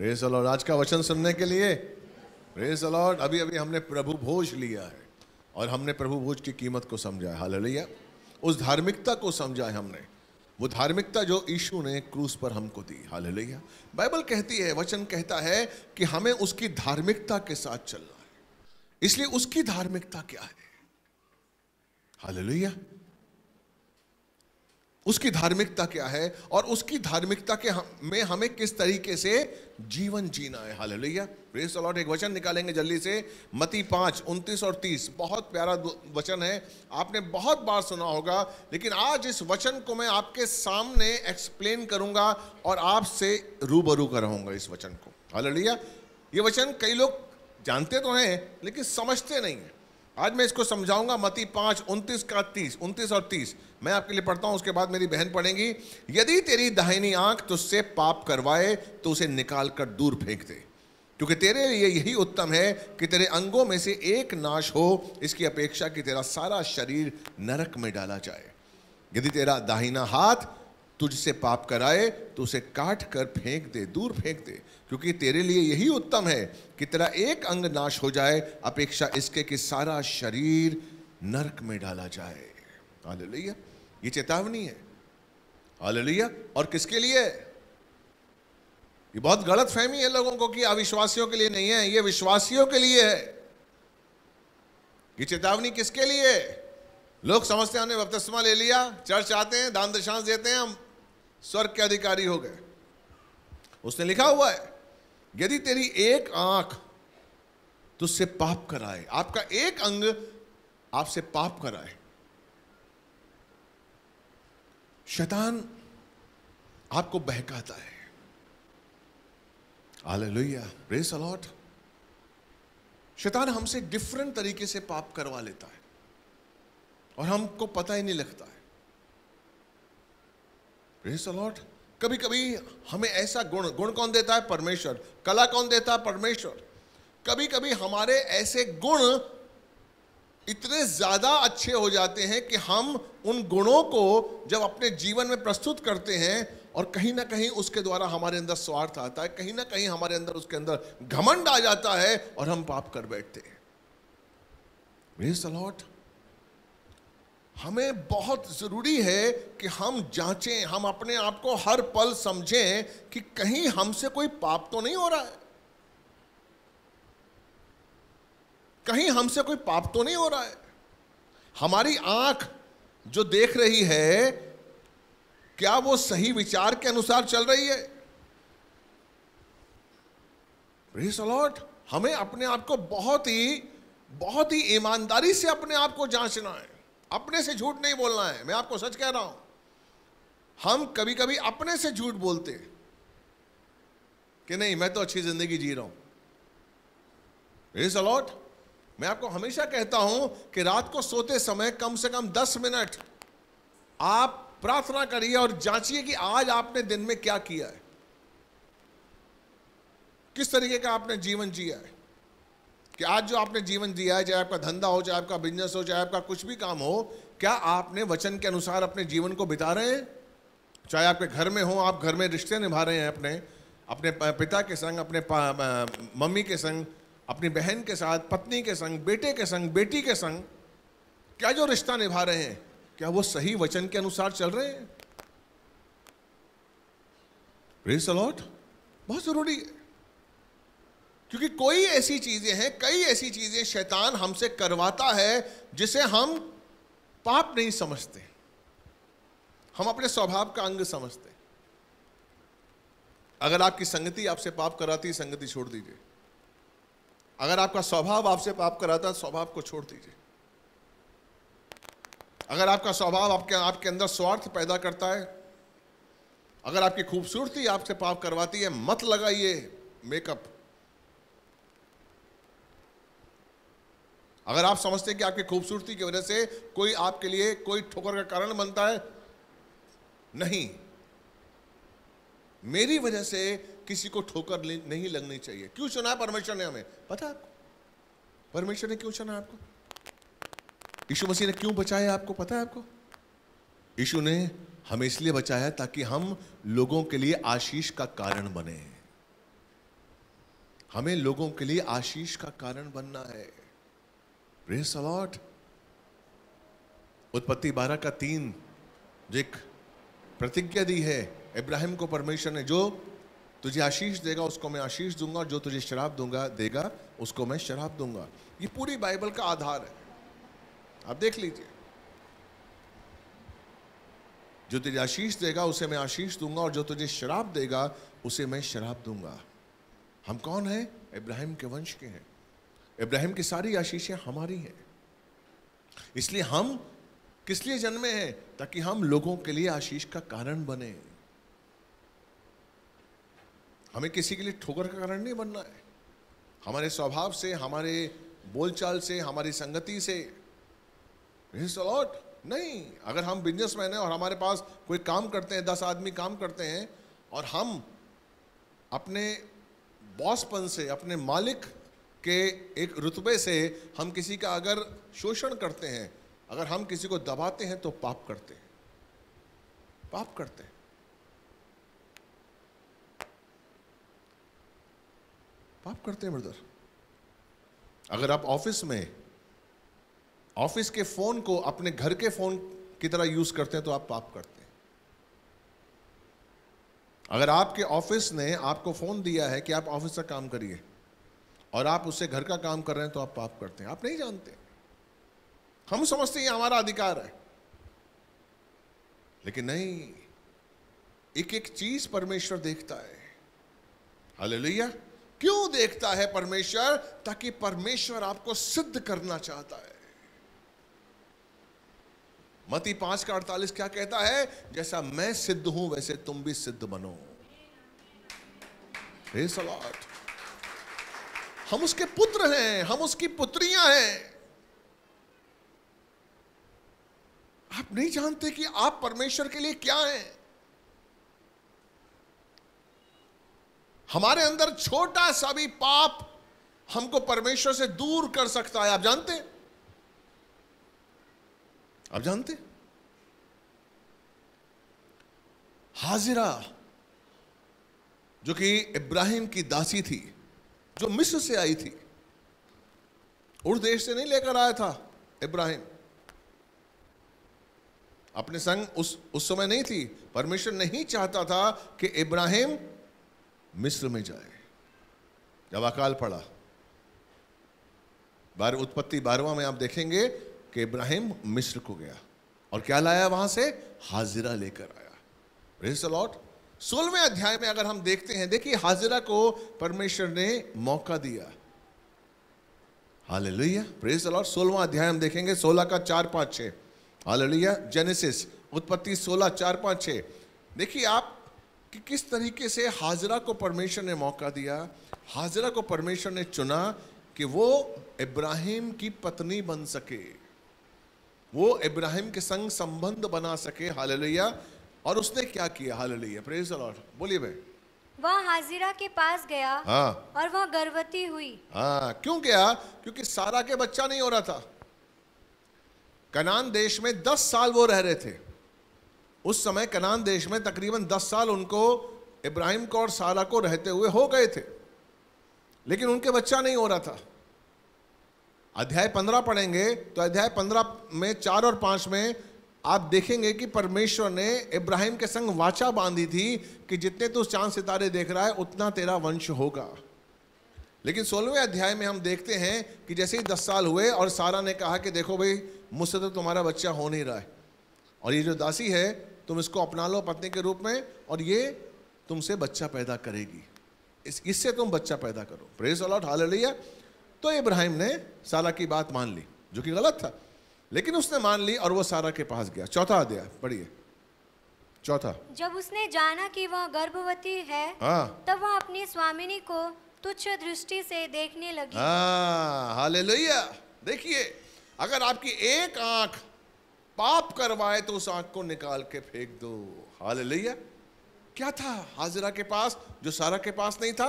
Press allowed आज का वचन सुनने के लिए प्रेस अलॉर्ड अभी अभी हमने प्रभु भोज लिया है और हमने प्रभु भोज की कीमत को समझा है हाल उस धार्मिकता को समझा है हमने वो धार्मिकता जो ईशु ने क्रूस पर हमको दी हाल लिया बाइबल कहती है वचन कहता है कि हमें उसकी धार्मिकता के साथ चलना है इसलिए उसकी धार्मिकता क्या है हाल लोहिया उसकी धार्मिकता क्या है और उसकी धार्मिकता के हम, में हमें किस तरीके से जीवन जीना है हाल भैया प्रेस अलॉट एक वचन निकालेंगे जल्दी से मती पाँच उनतीस और तीस बहुत प्यारा वचन है आपने बहुत बार सुना होगा लेकिन आज इस वचन को मैं आपके सामने एक्सप्लेन करूंगा और आपसे रूबरू कराऊंगा इस वचन को हाल भैया ये वचन कई लोग जानते तो हैं लेकिन समझते नहीं हैं आज मैं इसको समझाऊंगा मती पांच उन्तीस का तीस उन्तीस और तीस मैं आपके लिए पढ़ता हूं उसके बाद मेरी बहन पढ़ेंगी यदि तेरी दाहिनी आंख तुझसे पाप करवाए तो उसे निकाल कर दूर फेंक दे क्योंकि तेरे लिए यही उत्तम है कि तेरे अंगों में से एक नाश हो इसकी अपेक्षा कि तेरा सारा शरीर नरक में डाला जाए यदि तेरा दाहिना हाथ तुझसे पाप कराए तो उसे काट कर फेंक दे दूर फेंक दे क्योंकि तेरे लिए यही उत्तम है कि तेरा एक अंग नाश हो जाए अपेक्षा इसके कि सारा शरीर नरक में डाला जाए हालेलुया ये चेतावनी है हालेलुया और किसके लिए ये बहुत गलत फहमी है लोगों को कि अविश्वासियों के लिए नहीं है ये विश्वासियों के लिए है ये चेतावनी किसके लिए लोग समझते हैं हमने बपतिस्मा ले लिया चर्च आते हैं दान दशांश देते हैं हम स्वर्ग के अधिकारी हो गए उसने लिखा हुआ है यदि तेरी एक आंख तुझसे पाप कराए आपका एक अंग आपसे पाप कराए शैतान आपको बहकाता है आले लोहिया प्रेस अलॉट शैतान हमसे डिफरेंट तरीके से पाप करवा लेता है और हमको पता ही नहीं लगता है प्रेस अलॉट कभी कभी हमें ऐसा गुण गुण कौन देता है परमेश्वर कला कौन देता है परमेश्वर कभी कभी हमारे ऐसे गुण इतने ज़्यादा अच्छे हो जाते हैं कि हम उन गुणों को जब अपने जीवन में प्रस्तुत करते हैं और कहीं ना कहीं उसके द्वारा हमारे अंदर स्वार्थ आता है कहीं ना कहीं हमारे अंदर उसके अंदर घमंड आ जाता है और हम पाप कर बैठते हैं हमें बहुत ज़रूरी है कि हम जांचें हम अपने आप को हर पल समझें कि कहीं हमसे कोई पाप तो नहीं हो रहा है कहीं हमसे कोई पाप तो नहीं हो रहा है हमारी आंख जो देख रही है क्या वो सही विचार के अनुसार चल रही है लॉर्ड हमें अपने आप को बहुत ही बहुत ही ईमानदारी से अपने आप को जांचना है अपने से झूठ नहीं बोलना है मैं आपको सच कह रहा हूं हम कभी कभी अपने से झूठ बोलते हैं कि नहीं मैं तो अच्छी जिंदगी जी रहा हूं इज अलॉट मैं आपको हमेशा कहता हूं कि रात को सोते समय कम से कम दस मिनट आप प्रार्थना करिए और जांचिए कि आज आपने दिन में क्या किया है किस तरीके का आपने जीवन जिया है कि आज जो आपने जीवन दिया है चाहे आपका धंधा हो चाहे आपका बिजनेस हो चाहे आपका कुछ भी काम हो क्या आपने वचन के अनुसार अपने जीवन को बिता रहे हैं चाहे आपके घर में हो आप घर में रिश्ते निभा रहे हैं अपने अपने पिता के संग अपने मम्मी के संग अपनी बहन के साथ पत्नी के संग बेटे के संग बेटी के संग क्या जो रिश्ता निभा रहे हैं क्या वो सही वचन के अनुसार चल रहे हैं अलॉट बहुत ज़रूरी है क्योंकि कोई ऐसी चीज़ें हैं कई ऐसी चीज़ें शैतान हमसे करवाता है जिसे हम पाप नहीं समझते हम अपने स्वभाव का अंग समझते अगर आपकी संगति आपसे पाप कराती संगति छोड़ दीजिए अगर आपका स्वभाव आपसे पाप कराता स्वभाव को छोड़ दीजिए अगर आपका स्वभाव आपके आपके अंदर स्वार्थ पैदा करता है अगर आपकी खूबसूरती आपसे पाप करवाती है मत लगाइए मेकअप अगर आप समझते हैं कि आपकी खूबसूरती की वजह से कोई आपके लिए कोई ठोकर का कारण बनता है नहीं मेरी वजह से किसी को ठोकर नहीं लगनी चाहिए क्यों चुना परमेश्वर ने हमें पता आपको परमेश्वर ने क्यों चुना आपको यीशु मसीह ने क्यों बचाया आपको पता है आपको यीशु ने हमें इसलिए बचाया ताकि हम लोगों के लिए आशीष का कारण बने हमें लोगों के लिए आशीष का कारण बनना है प्रेस अलॉट उत्पत्ति बारह का तीन जो एक प्रतिज्ञा दी है इब्राहिम को परमेश्वर ने जो तुझे आशीष देगा उसको मैं आशीष दूंगा जो तुझे शराब दूंगा देगा उसको मैं शराब दूंगा ये पूरी बाइबल का आधार है आप देख लीजिए जो तुझे आशीष देगा उसे मैं आशीष दूंगा और जो तुझे शराब देगा उसे मैं शराब दूंगा हम कौन है इब्राहिम के वंश के हैं इब्राहिम की सारी आशीषें हमारी हैं इसलिए हम किस लिए जन्मे हैं ताकि हम लोगों के लिए आशीष का कारण बने हमें किसी के लिए ठोकर का कारण नहीं बनना है हमारे स्वभाव से हमारे बोलचाल से हमारी संगति से लॉट नहीं अगर हम बिजनेसमैन हैं और हमारे पास कोई काम करते हैं दस आदमी काम करते हैं और हम अपने बॉसपन से अपने मालिक कि एक रुतबे से हम किसी का अगर शोषण करते हैं अगर हम किसी को दबाते हैं तो पाप करते हैं पाप करते हैं पाप करते हैं ब्रदर अगर आप ऑफिस में ऑफिस के फोन को अपने घर के फोन की तरह यूज करते हैं तो आप पाप करते हैं अगर आपके ऑफिस ने आपको फोन दिया है कि आप ऑफिस का काम करिए और आप उससे घर का काम कर रहे हैं तो आप पाप करते हैं आप नहीं जानते हम समझते हैं हमारा अधिकार है लेकिन नहीं एक एक चीज परमेश्वर देखता है हालेलुया क्यों देखता है परमेश्वर ताकि परमेश्वर आपको सिद्ध करना चाहता है मती पांच का अड़तालीस क्या कहता है जैसा मैं सिद्ध हूं वैसे तुम भी सिद्ध बनो हे सलाट हम उसके पुत्र हैं हम उसकी पुत्रियां हैं आप नहीं जानते कि आप परमेश्वर के लिए क्या हैं हमारे अंदर छोटा सा भी पाप हमको परमेश्वर से दूर कर सकता है आप जानते हैं आप जानते हैं? हाजिरा जो कि इब्राहिम की दासी थी जो मिस्र से आई थी उस देश से नहीं लेकर आया था इब्राहिम अपने संग उस उस समय नहीं थी परमेश्वर नहीं चाहता था कि इब्राहिम मिस्र में जाए जब अकाल पड़ा बार उत्पत्ति बारवा में आप देखेंगे कि इब्राहिम मिस्र को गया और क्या लाया वहां से हाजिरा लेकर आया रेस लॉट सोलहवें अध्याय में अगर हम देखते हैं देखिए हाजिरा को परमेश्वर ने मौका दिया हालेलुया प्रेस और सोलवा अध्याय हम देखेंगे सोलह का चार पांच छे हालेलुया जेनेसिस उत्पत्ति सोलह चार पांच छे देखिए आप कि किस तरीके से हाजरा को परमेश्वर ने मौका दिया हाजरा को परमेश्वर ने चुना कि वो इब्राहिम की पत्नी बन सके वो इब्राहिम के संग संबंध बना सके हालेलुया और उसने क्या किया हाल हालेलुया प्रेज लॉर्ड बोलिए भाई वह हाजिरा के पास गया हाँ और वह गर्भवती हुई हाँ क्यों गया क्योंकि सारा के बच्चा नहीं हो रहा था कनान देश में दस साल वो रह रहे थे उस समय कनान देश में तकरीबन दस साल उनको इब्राहिम को और सारा को रहते हुए हो गए थे लेकिन उनके बच्चा नहीं हो रहा था अध्याय पंद्रह पढ़ेंगे तो अध्याय पंद्रह में चार और पांच में आप देखेंगे कि परमेश्वर ने इब्राहिम के संग वाचा बांधी थी कि जितने तू चांद सितारे देख रहा है उतना तेरा वंश होगा लेकिन सोलहवें अध्याय में हम देखते हैं कि जैसे ही दस साल हुए और सारा ने कहा कि देखो भाई मुझसे तो तुम्हारा बच्चा हो नहीं रहा है और ये जो दासी है तुम इसको अपना लो पत्नी के रूप में और ये तुमसे बच्चा पैदा करेगी इस इससे तुम बच्चा पैदा करो प्रेज अलॉट हाल तो इब्राहिम ने सारा की बात मान ली जो कि गलत था लेकिन उसने मान ली और वो सारा के पास गया चौथा अध्याय पढ़िए चौथा जब उसने जाना कि वह गर्भवती है आ, हाँ। तब वह अपनी स्वामिनी को तुच्छ दृष्टि से देखने लगी हाँ, हाले देखिए अगर आपकी एक आंख पाप करवाए तो उस आंख को निकाल के फेंक दो हाले क्या था हाजिरा के पास जो सारा के पास नहीं था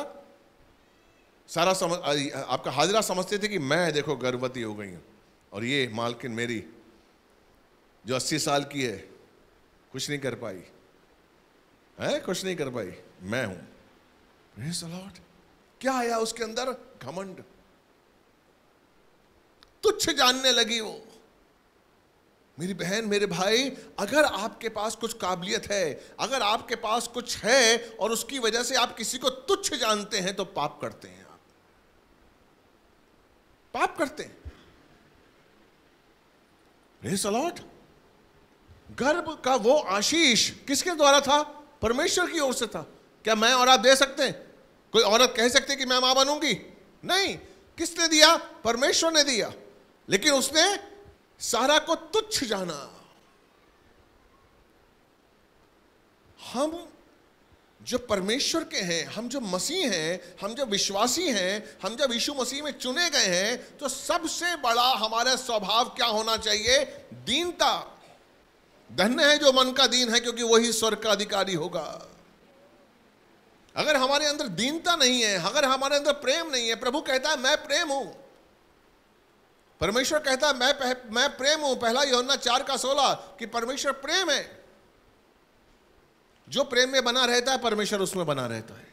सारा समझ आपका हाजिरा समझते थे कि मैं देखो गर्भवती हो गई हूं और ये मालकिन मेरी जो अस्सी साल की है कुछ नहीं कर पाई है कुछ नहीं कर पाई मैं हूं लॉर्ड क्या आया उसके अंदर घमंड तुच्छ जानने लगी वो मेरी बहन मेरे भाई अगर आपके पास कुछ काबिलियत है अगर आपके पास कुछ है और उसकी वजह से आप किसी को तुच्छ जानते हैं तो पाप करते हैं आप पाप करते हैं प्रेस अलॉट गर्भ का वो आशीष किसके द्वारा था परमेश्वर की ओर से था क्या मैं और आप दे सकते हैं कोई औरत कह सकते कि मैं मां बनूंगी नहीं किसने दिया परमेश्वर ने दिया लेकिन उसने सारा को तुच्छ जाना हम जो परमेश्वर के हैं हम जो मसीह हैं हम जो विश्वासी हैं हम जब यीशु मसीह में चुने गए हैं तो सबसे बड़ा हमारा स्वभाव क्या होना चाहिए दीनता धन्य है जो मन का दीन है क्योंकि वही स्वर्ग का अधिकारी होगा अगर हमारे अंदर दीनता नहीं है अगर हमारे अंदर प्रेम नहीं है प्रभु कहता है मैं प्रेम हूं परमेश्वर कहता है मैं मैं प्रेम हूं पहला योना चार का सोलह कि परमेश्वर प्रेम है जो प्रेम में बना रहता है परमेश्वर उसमें बना रहता है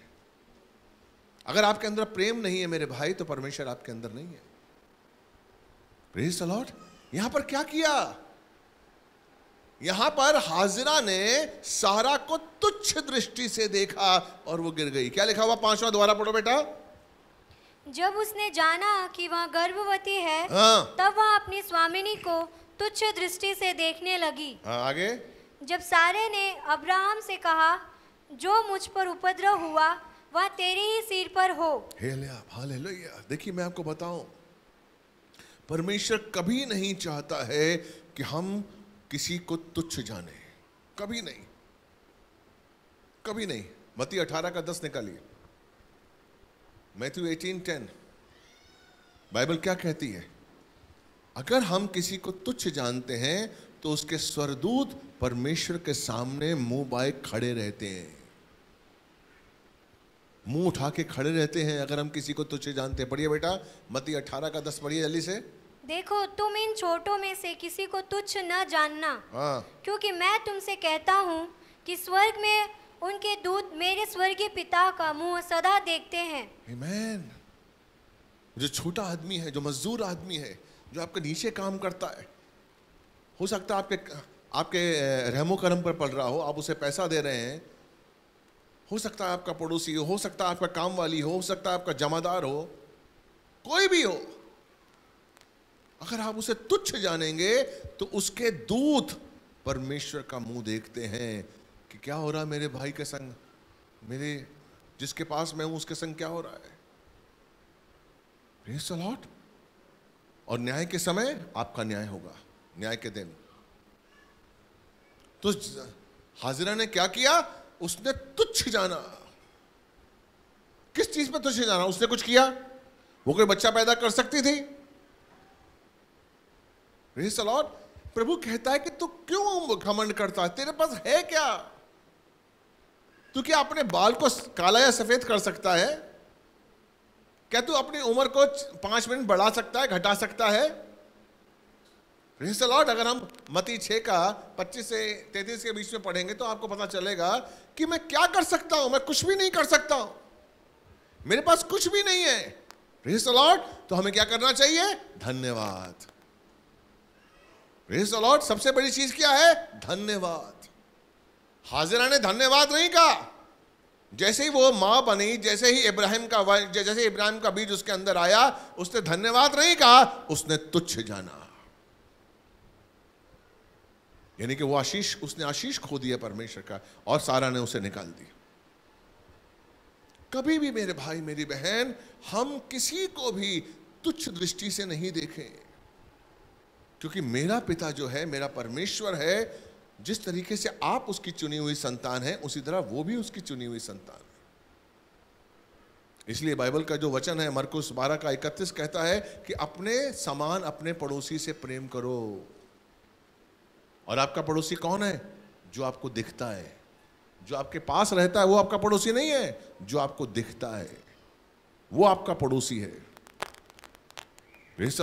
अगर आपके अंदर प्रेम नहीं है मेरे भाई तो परमेश्वर आपके अंदर नहीं है प्रेज द लॉर्ड यहां पर क्या किया यहां पर हाजिरा ने सारा को तुच्छ दृष्टि से देखा और वो गिर गई क्या लिखा हुआ पांचवा द्वारा पढ़ो बेटा जब उसने जाना कि वह गर्भवती है हाँ। तब वह अपनी स्वामिनी को तुच्छ दृष्टि से देखने लगी हाँ, आगे जब सारे ने अब्राहम से कहा जो मुझ पर उपद्रव हुआ वह तेरे ही सिर पर हो देखिए मैं आपको बताऊं परमेश्वर कभी नहीं चाहता है कि हम किसी को तुच्छ जाने कभी नहीं कभी नहीं मती अठारह का दस निकालिए मैथ्यू टेन बाइबल क्या कहती है अगर हम किसी को तुच्छ जानते हैं तो उसके स्वरदूत परमेश्वर के सामने मुंह बाए खड़े रहते हैं मुंह उठा के खड़े रहते हैं अगर हम किसी को तुझे जानते हैं पढ़िए बेटा मती 18 का 10 पढ़िए जल्दी से देखो तुम इन छोटों में से किसी को तुच्छ न जानना हाँ। क्योंकि मैं तुमसे कहता हूँ कि स्वर्ग में उनके दूत मेरे स्वर्गीय पिता का मुंह सदा देखते हैं Amen. जो छोटा आदमी है जो मजदूर आदमी है जो आपके नीचे काम करता है हो सकता है आपके आपके रहमो करम पर पड़ रहा हो आप उसे पैसा दे रहे हैं हो सकता है आपका पड़ोसी हो सकता है आपका काम वाली हो सकता है आपका जमादार हो कोई भी हो अगर आप उसे तुच्छ जानेंगे तो उसके दूत परमेश्वर का मुंह देखते हैं कि क्या हो रहा है मेरे भाई के संग मेरे जिसके पास मैं हूं उसके संग क्या हो रहा है लॉट और न्याय के समय आपका न्याय होगा न्याय के दिन तो हाजिरा ने क्या किया उसने तुच्छ जाना किस चीज पर तुच्छ जाना उसने कुछ किया वो कोई बच्चा पैदा कर सकती थी लॉर्ड प्रभु कहता है कि तू क्यों घमंड करता है तेरे पास है क्या तू क्या अपने बाल को काला या सफेद कर सकता है क्या तू अपनी उम्र को पांच मिनट बढ़ा सकता है घटा सकता है प्रिंस लॉर्ड अगर हम मती छः का पच्चीस से तैतीस के बीच में पढ़ेंगे तो आपको पता चलेगा कि मैं क्या कर सकता हूं मैं कुछ भी नहीं कर सकता हूं मेरे पास कुछ भी नहीं है प्रिंस लॉर्ड तो हमें क्या करना चाहिए धन्यवाद प्रिंस लॉर्ड सबसे बड़ी चीज क्या है धन्यवाद हाजिरा ने धन्यवाद नहीं कहा जैसे ही वो मां बनी जैसे ही इब्राहिम का जैसे इब्राहिम का बीज उसके अंदर आया उसने धन्यवाद नहीं कहा उसने तुच्छ जाना यानी कि वो आशीष उसने आशीष खो दिया परमेश्वर का और सारा ने उसे निकाल दिया कभी भी मेरे भाई मेरी बहन हम किसी को भी तुच्छ दृष्टि से नहीं देखें क्योंकि मेरा पिता जो है मेरा परमेश्वर है जिस तरीके से आप उसकी चुनी हुई संतान है उसी तरह वो भी उसकी चुनी हुई संतान है इसलिए बाइबल का जो वचन है मरकुस बारह का इकतीस कहता है कि अपने समान अपने पड़ोसी से प्रेम करो और आपका पड़ोसी कौन है जो आपको दिखता है जो आपके पास रहता है वो आपका पड़ोसी नहीं है जो आपको दिखता है वो आपका पड़ोसी है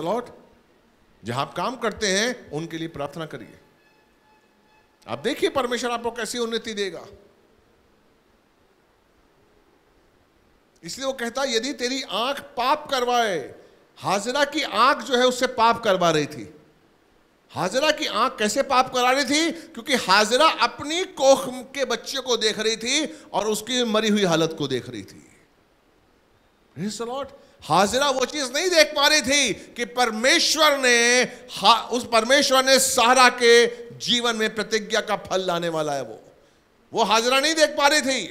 लॉट जहां आप काम करते हैं उनके लिए प्रार्थना करिए आप देखिए परमेश्वर आपको कैसी उन्नति देगा इसलिए वो कहता यदि तेरी आंख पाप करवाए हाजरा की आंख जो है उससे पाप करवा रही थी हाजरा की आंख कैसे पाप करा रही थी क्योंकि हाजरा अपनी कोख के बच्चे को देख रही थी और उसकी मरी हुई हालत को देख रही थी हाजरा हाजिरा वो चीज नहीं देख पा रही थी कि परमेश्वर ने उस परमेश्वर ने सारा के जीवन में प्रतिज्ञा का फल लाने वाला है वो वो हाजरा नहीं देख पा रही थी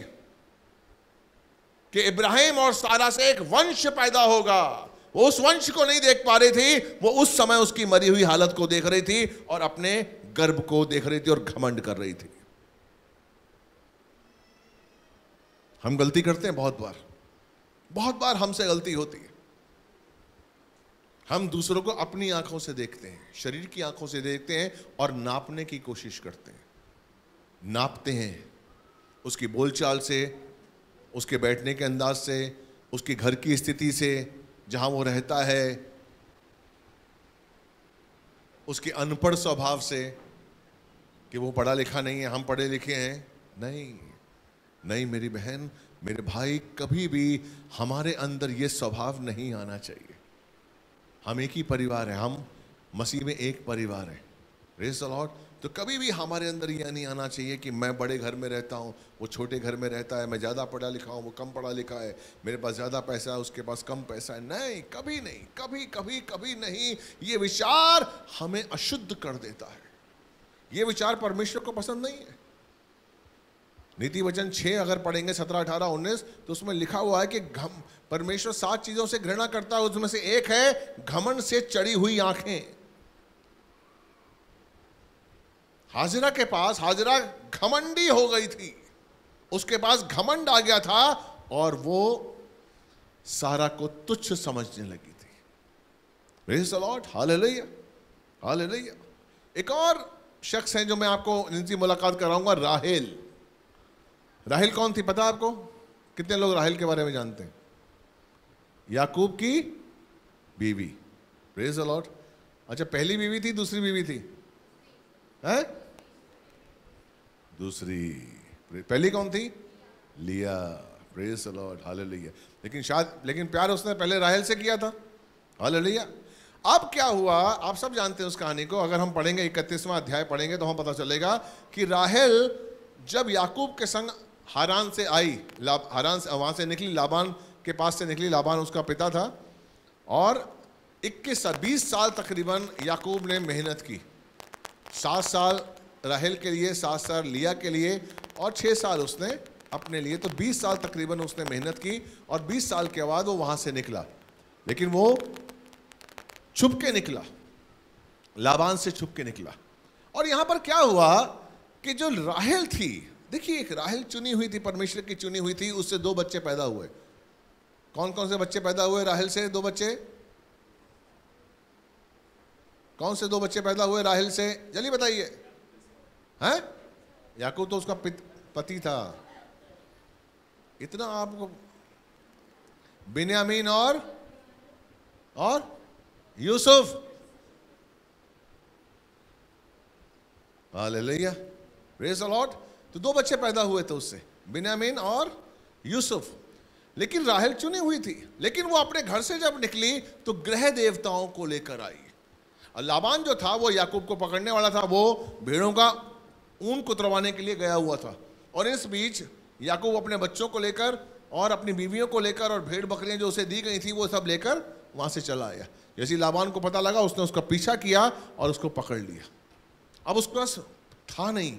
कि इब्राहिम और सारा से एक वंश पैदा होगा वो उस वंश को नहीं देख पा रही थी वो उस समय उसकी मरी हुई हालत को देख रही थी और अपने गर्भ को देख रही थी और घमंड कर रही थी हम गलती करते हैं बहुत बार बहुत बार हमसे गलती होती है हम दूसरों को अपनी आंखों से देखते हैं शरीर की आंखों से देखते हैं और नापने की कोशिश करते हैं नापते हैं उसकी बोलचाल से उसके बैठने के अंदाज से उसके घर की स्थिति से जहां वो रहता है उसके अनपढ़ स्वभाव से कि वो पढ़ा लिखा नहीं है हम पढ़े लिखे हैं नहीं नहीं मेरी बहन मेरे भाई कभी भी हमारे अंदर ये स्वभाव नहीं आना चाहिए हम एक ही परिवार है हम मसीह में एक परिवार है रेस अलॉट तो कभी भी हमारे अंदर यह नहीं आना चाहिए कि मैं बड़े घर में रहता हूँ वो छोटे घर में रहता है मैं ज़्यादा पढ़ा लिखा हूँ वो कम पढ़ा लिखा है मेरे पास ज़्यादा पैसा है उसके पास कम पैसा है नहीं कभी नहीं कभी कभी कभी नहीं ये विचार हमें अशुद्ध कर देता है ये विचार परमेश्वर को पसंद नहीं है नीति वचन छः अगर पढ़ेंगे सत्रह अठारह उन्नीस तो उसमें लिखा हुआ है कि घम परमेश्वर सात चीज़ों से घृणा करता है उसमें से एक है घमन से चढ़ी हुई आँखें हाजिरा के पास हाजिरा घमंडी हो गई थी उसके पास घमंड आ गया था और वो सारा को तुच्छ समझने लगी थी प्रेज लॉर्ड हाल एक और शख्स हैं जो मैं आपको इनकी मुलाकात कराऊंगा राहेल राहेल कौन थी पता आपको कितने लोग राहेल के बारे में जानते हैं याकूब की बीवी प्रेज लॉर्ड अच्छा पहली बीवी थी दूसरी बीवी थी हैं दूसरी पहली कौन थी लिया प्रेस लॉर्ड हाल लेकिन शायद लेकिन प्यार उसने पहले राहल से किया था हाल अब क्या हुआ आप सब जानते हैं उस कहानी को अगर हम पढ़ेंगे इकतीसवां अध्याय पढ़ेंगे तो हम पता चलेगा कि राहल जब याकूब के संग हारान से आई हारान से वहां से निकली लाबान के पास से निकली लाबान उसका पिता था और 21 बीस साल तकरीबन याकूब ने मेहनत की सात साल राहल के लिए सात साल लिया के लिए और छः साल उसने अपने लिए तो 20 साल तकरीबन उसने मेहनत की और 20 साल के बाद वो वहाँ से निकला लेकिन वो छुप के निकला लाबान से छुप के निकला और यहाँ पर क्या हुआ कि जो राहल थी देखिए एक राहल चुनी हुई थी परमेश्वर की चुनी हुई थी उससे दो बच्चे पैदा हुए कौन कौन से बच्चे पैदा हुए राहल से दो बच्चे कौन से दो बच्चे पैदा हुए राहल से जल्दी बताइए है याकूब तो उसका पति था इतना आपको बिन्यामीन और और यूसुफ हालेलुया लॉट तो दो बच्चे पैदा हुए थे उससे बिन्यामीन और यूसुफ लेकिन राहल चुनी हुई थी लेकिन वो अपने घर से जब निकली तो ग्रह देवताओं को लेकर आई और लाबान जो था वो याकूब को पकड़ने वाला था वो भेड़ों का ऊन कुतरवाने के लिए गया हुआ था और इस बीच याकूब अपने बच्चों को लेकर और अपनी बीवियों को लेकर और भेड़ बकरियां जो उसे दी गई थी वो सब लेकर वहां से चला आया जैसे लाबान को पता लगा उसने उसका पीछा किया और उसको पकड़ लिया अब उसके पास था नहीं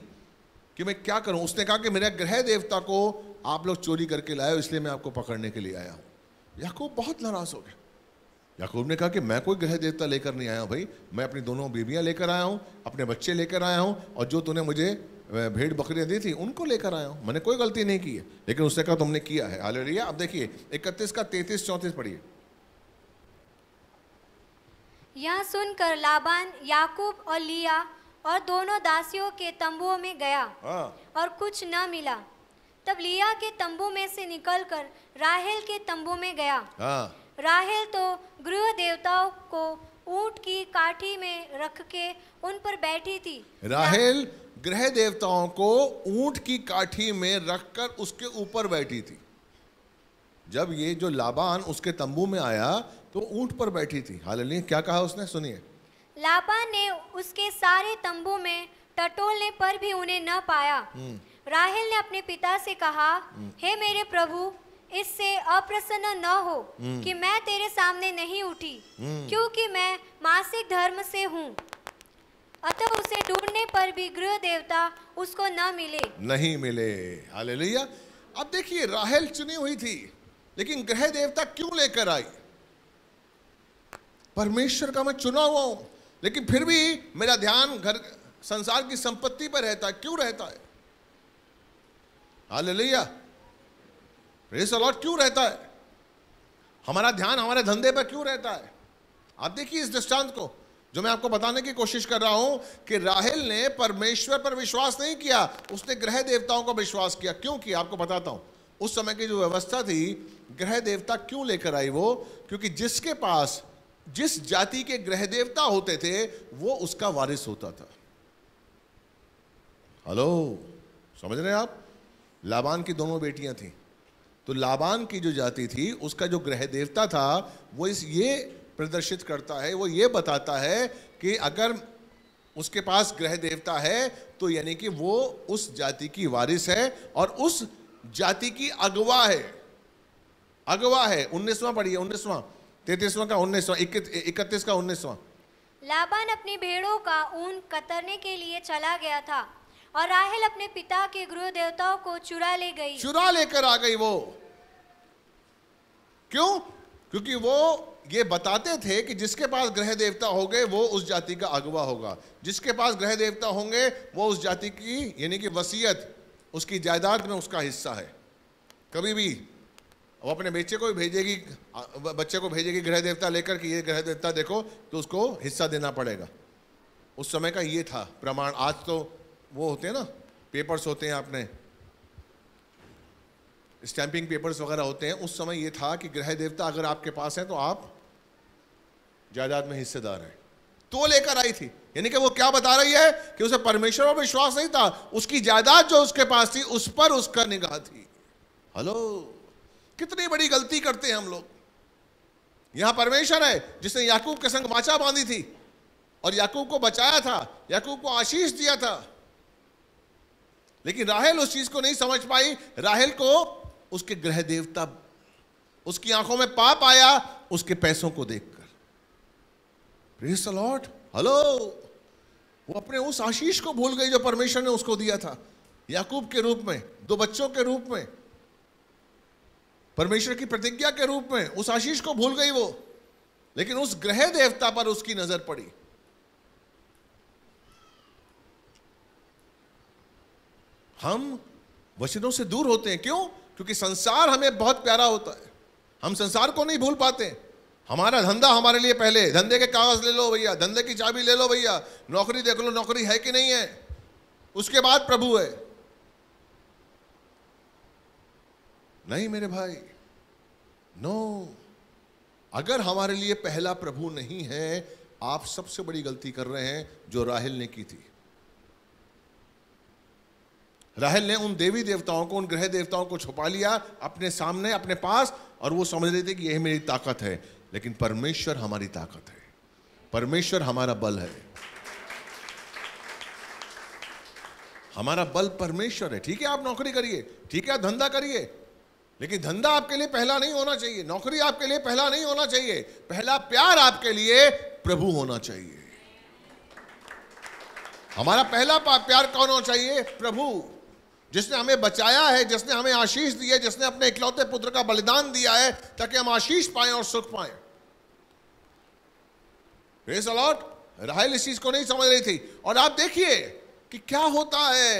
कि मैं क्या करूं उसने कहा कि मेरे ग्रह देवता को आप लोग चोरी करके लाए इसलिए मैं आपको पकड़ने के लिए आया हूँ याकूब बहुत नाराज़ हो गया याकूब ने कहा कि मैं कोई ग्रह देवता लेकर नहीं आया हूँ भाई मैं अपनी दोनों बीवियाँ लेकर आया हूँ अपने बच्चे लेकर आया हूँ और जो तूने मुझे भेड़ बकरियाँ दी थी उनको लेकर आया हूँ मैंने कोई गलती नहीं की है लेकिन उसने कहा तुमने किया है रिया अब देखिए इकतीस का तैतीस चौंतीस पढ़िए यह सुनकर लाबान याकूब और लिया और दोनों दासियों के तंबुओं में गया हाँ। और कुछ न मिला तब लिया के तंबू में से निकलकर राहेल के तंबू में गया हाँ। राहेल तो गृह देवताओं को ऊंट की काठी में रख के उन पर बैठी थी राहेल गृह देवताओं को ऊंट की काठी में रखकर उसके ऊपर बैठी थी जब ये जो लाबान उसके तंबू में आया तो ऊंट पर बैठी थी हाल क्या कहा उसने सुनिए लाबान ने उसके सारे तंबू में टटोलने पर भी उन्हें न पाया हम्म। राहेल ने अपने पिता से कहा हम्म। हे मेरे प्रभु इससे अप्रसन्न न हो हम्म। कि मैं तेरे सामने नहीं उठी हम्म। क्योंकि मैं मासिक धर्म से हूँ अतः उसे ढूंढने पर भी गृह देवता उसको न मिले नहीं मिले हालेलुया अब देखिए राहल चुनी हुई थी लेकिन गृह देवता क्यों लेकर आई परमेश्वर का मैं चुना हुआ हूं लेकिन फिर भी मेरा ध्यान घर संसार की संपत्ति पर रहता है क्यों रहता है हालेलुया प्रेस अलॉट क्यों रहता है हमारा ध्यान हमारे धंधे पर क्यों रहता है आप देखिए इस दृष्टांत को जो मैं आपको बताने की कोशिश कर रहा हूं कि राहल ने परमेश्वर पर विश्वास नहीं किया उसने ग्रह देवताओं का विश्वास किया क्यों किया आपको बताता हूं उस समय की जो व्यवस्था थी ग्रह देवता क्यों लेकर आई वो क्योंकि जिसके पास जिस जाति के ग्रह देवता होते थे वो उसका वारिस होता था हेलो समझ रहे हैं आप लाबान की दोनों बेटियां थीं तो लाबान की जो जाति थी उसका जो ग्रह देवता था वो इस ये प्रदर्शित करता है वो ये बताता है कि अगर उसके पास ग्रह देवता है तो यानी कि वो उस जाति की वारिस है और उस जाति की अगवा है अगवा है उन्नीसवां पढ़िए उन्नीसवां तैतीसवां का उन्नीसवां इकतीस का उन्नीसवां लाबान अपनी भेड़ों का ऊन कतरने के लिए चला गया था और राहल अपने पिता के गृह देवताओं को चुरा ले गई चुरा लेकर आ गई वो क्यों क्योंकि वो ये बताते थे कि जिसके पास ग्रह देवता हो गए वो उस जाति का अगवा होगा जिसके पास ग्रह देवता होंगे वो उस जाति की यानी कि वसीयत उसकी जायदाद में उसका हिस्सा है कभी भी वो अपने बच्चे को भी भेजेगी बच्चे को भेजेगी ग्रह देवता लेकर कि ये ग्रह देवता देखो तो उसको हिस्सा देना पड़ेगा उस समय का ये था प्रमाण आज तो वो होते हैं ना पेपर्स होते हैं आपने स्टैंपिंग पेपर्स वगैरह होते हैं उस समय ये था कि ग्रह देवता अगर आपके पास है तो आप जायदाद में हिस्सेदार हैं तो लेकर आई थी यानी कि वो क्या बता रही है कि उसे परमेश्वर पर विश्वास नहीं था उसकी जायदाद जो उसके पास थी उस पर उसका निगाह थी हेलो कितनी बड़ी गलती करते हैं हम लोग यहां परमेश्वर है जिसने याकूब के संग माचा बांधी थी और याकूब को बचाया था याकूब को आशीष दिया था लेकिन राहल उस चीज को नहीं समझ पाई राहल को उसके ग्रह देवता उसकी आंखों में पाप आया उसके पैसों को देखकर लॉर्ड हेलो वो अपने उस आशीष को भूल गई जो परमेश्वर ने उसको दिया था याकूब के रूप में दो बच्चों के रूप में परमेश्वर की प्रतिज्ञा के रूप में उस आशीष को भूल गई वो लेकिन उस ग्रह देवता पर उसकी नजर पड़ी हम वचनों से दूर होते हैं क्यों क्योंकि संसार हमें बहुत प्यारा होता है हम संसार को नहीं भूल पाते हमारा धंधा हमारे लिए पहले धंधे के कागज ले लो भैया धंधे की चाबी ले लो भैया नौकरी देख लो नौकरी है कि नहीं है उसके बाद प्रभु है नहीं मेरे भाई नो अगर हमारे लिए पहला प्रभु नहीं है आप सबसे बड़ी गलती कर रहे हैं जो राहिल ने की थी राहल ने उन देवी देवताओं को उन ग्रह देवताओं को छुपा लिया अपने सामने अपने पास और वो समझ रहे थे कि यही मेरी ताकत है लेकिन परमेश्वर हमारी ताकत है परमेश्वर हमारा बल है हमारा बल परमेश्वर है ठीक है आप नौकरी करिए ठीक है आप धंधा करिए लेकिन धंधा आपके लिए पहला नहीं होना चाहिए नौकरी आपके लिए पहला नहीं होना चाहिए पहला प्यार आपके लिए प्रभु होना चाहिए हमारा पहला प्यार कौन होना चाहिए प्रभु जिसने हमें बचाया है जिसने हमें आशीष दी है जिसने अपने इकलौते पुत्र का बलिदान दिया है ताकि हम आशीष पाए और सुख पाए अलॉट राहल इस चीज को नहीं समझ रही थी और आप देखिए कि क्या होता है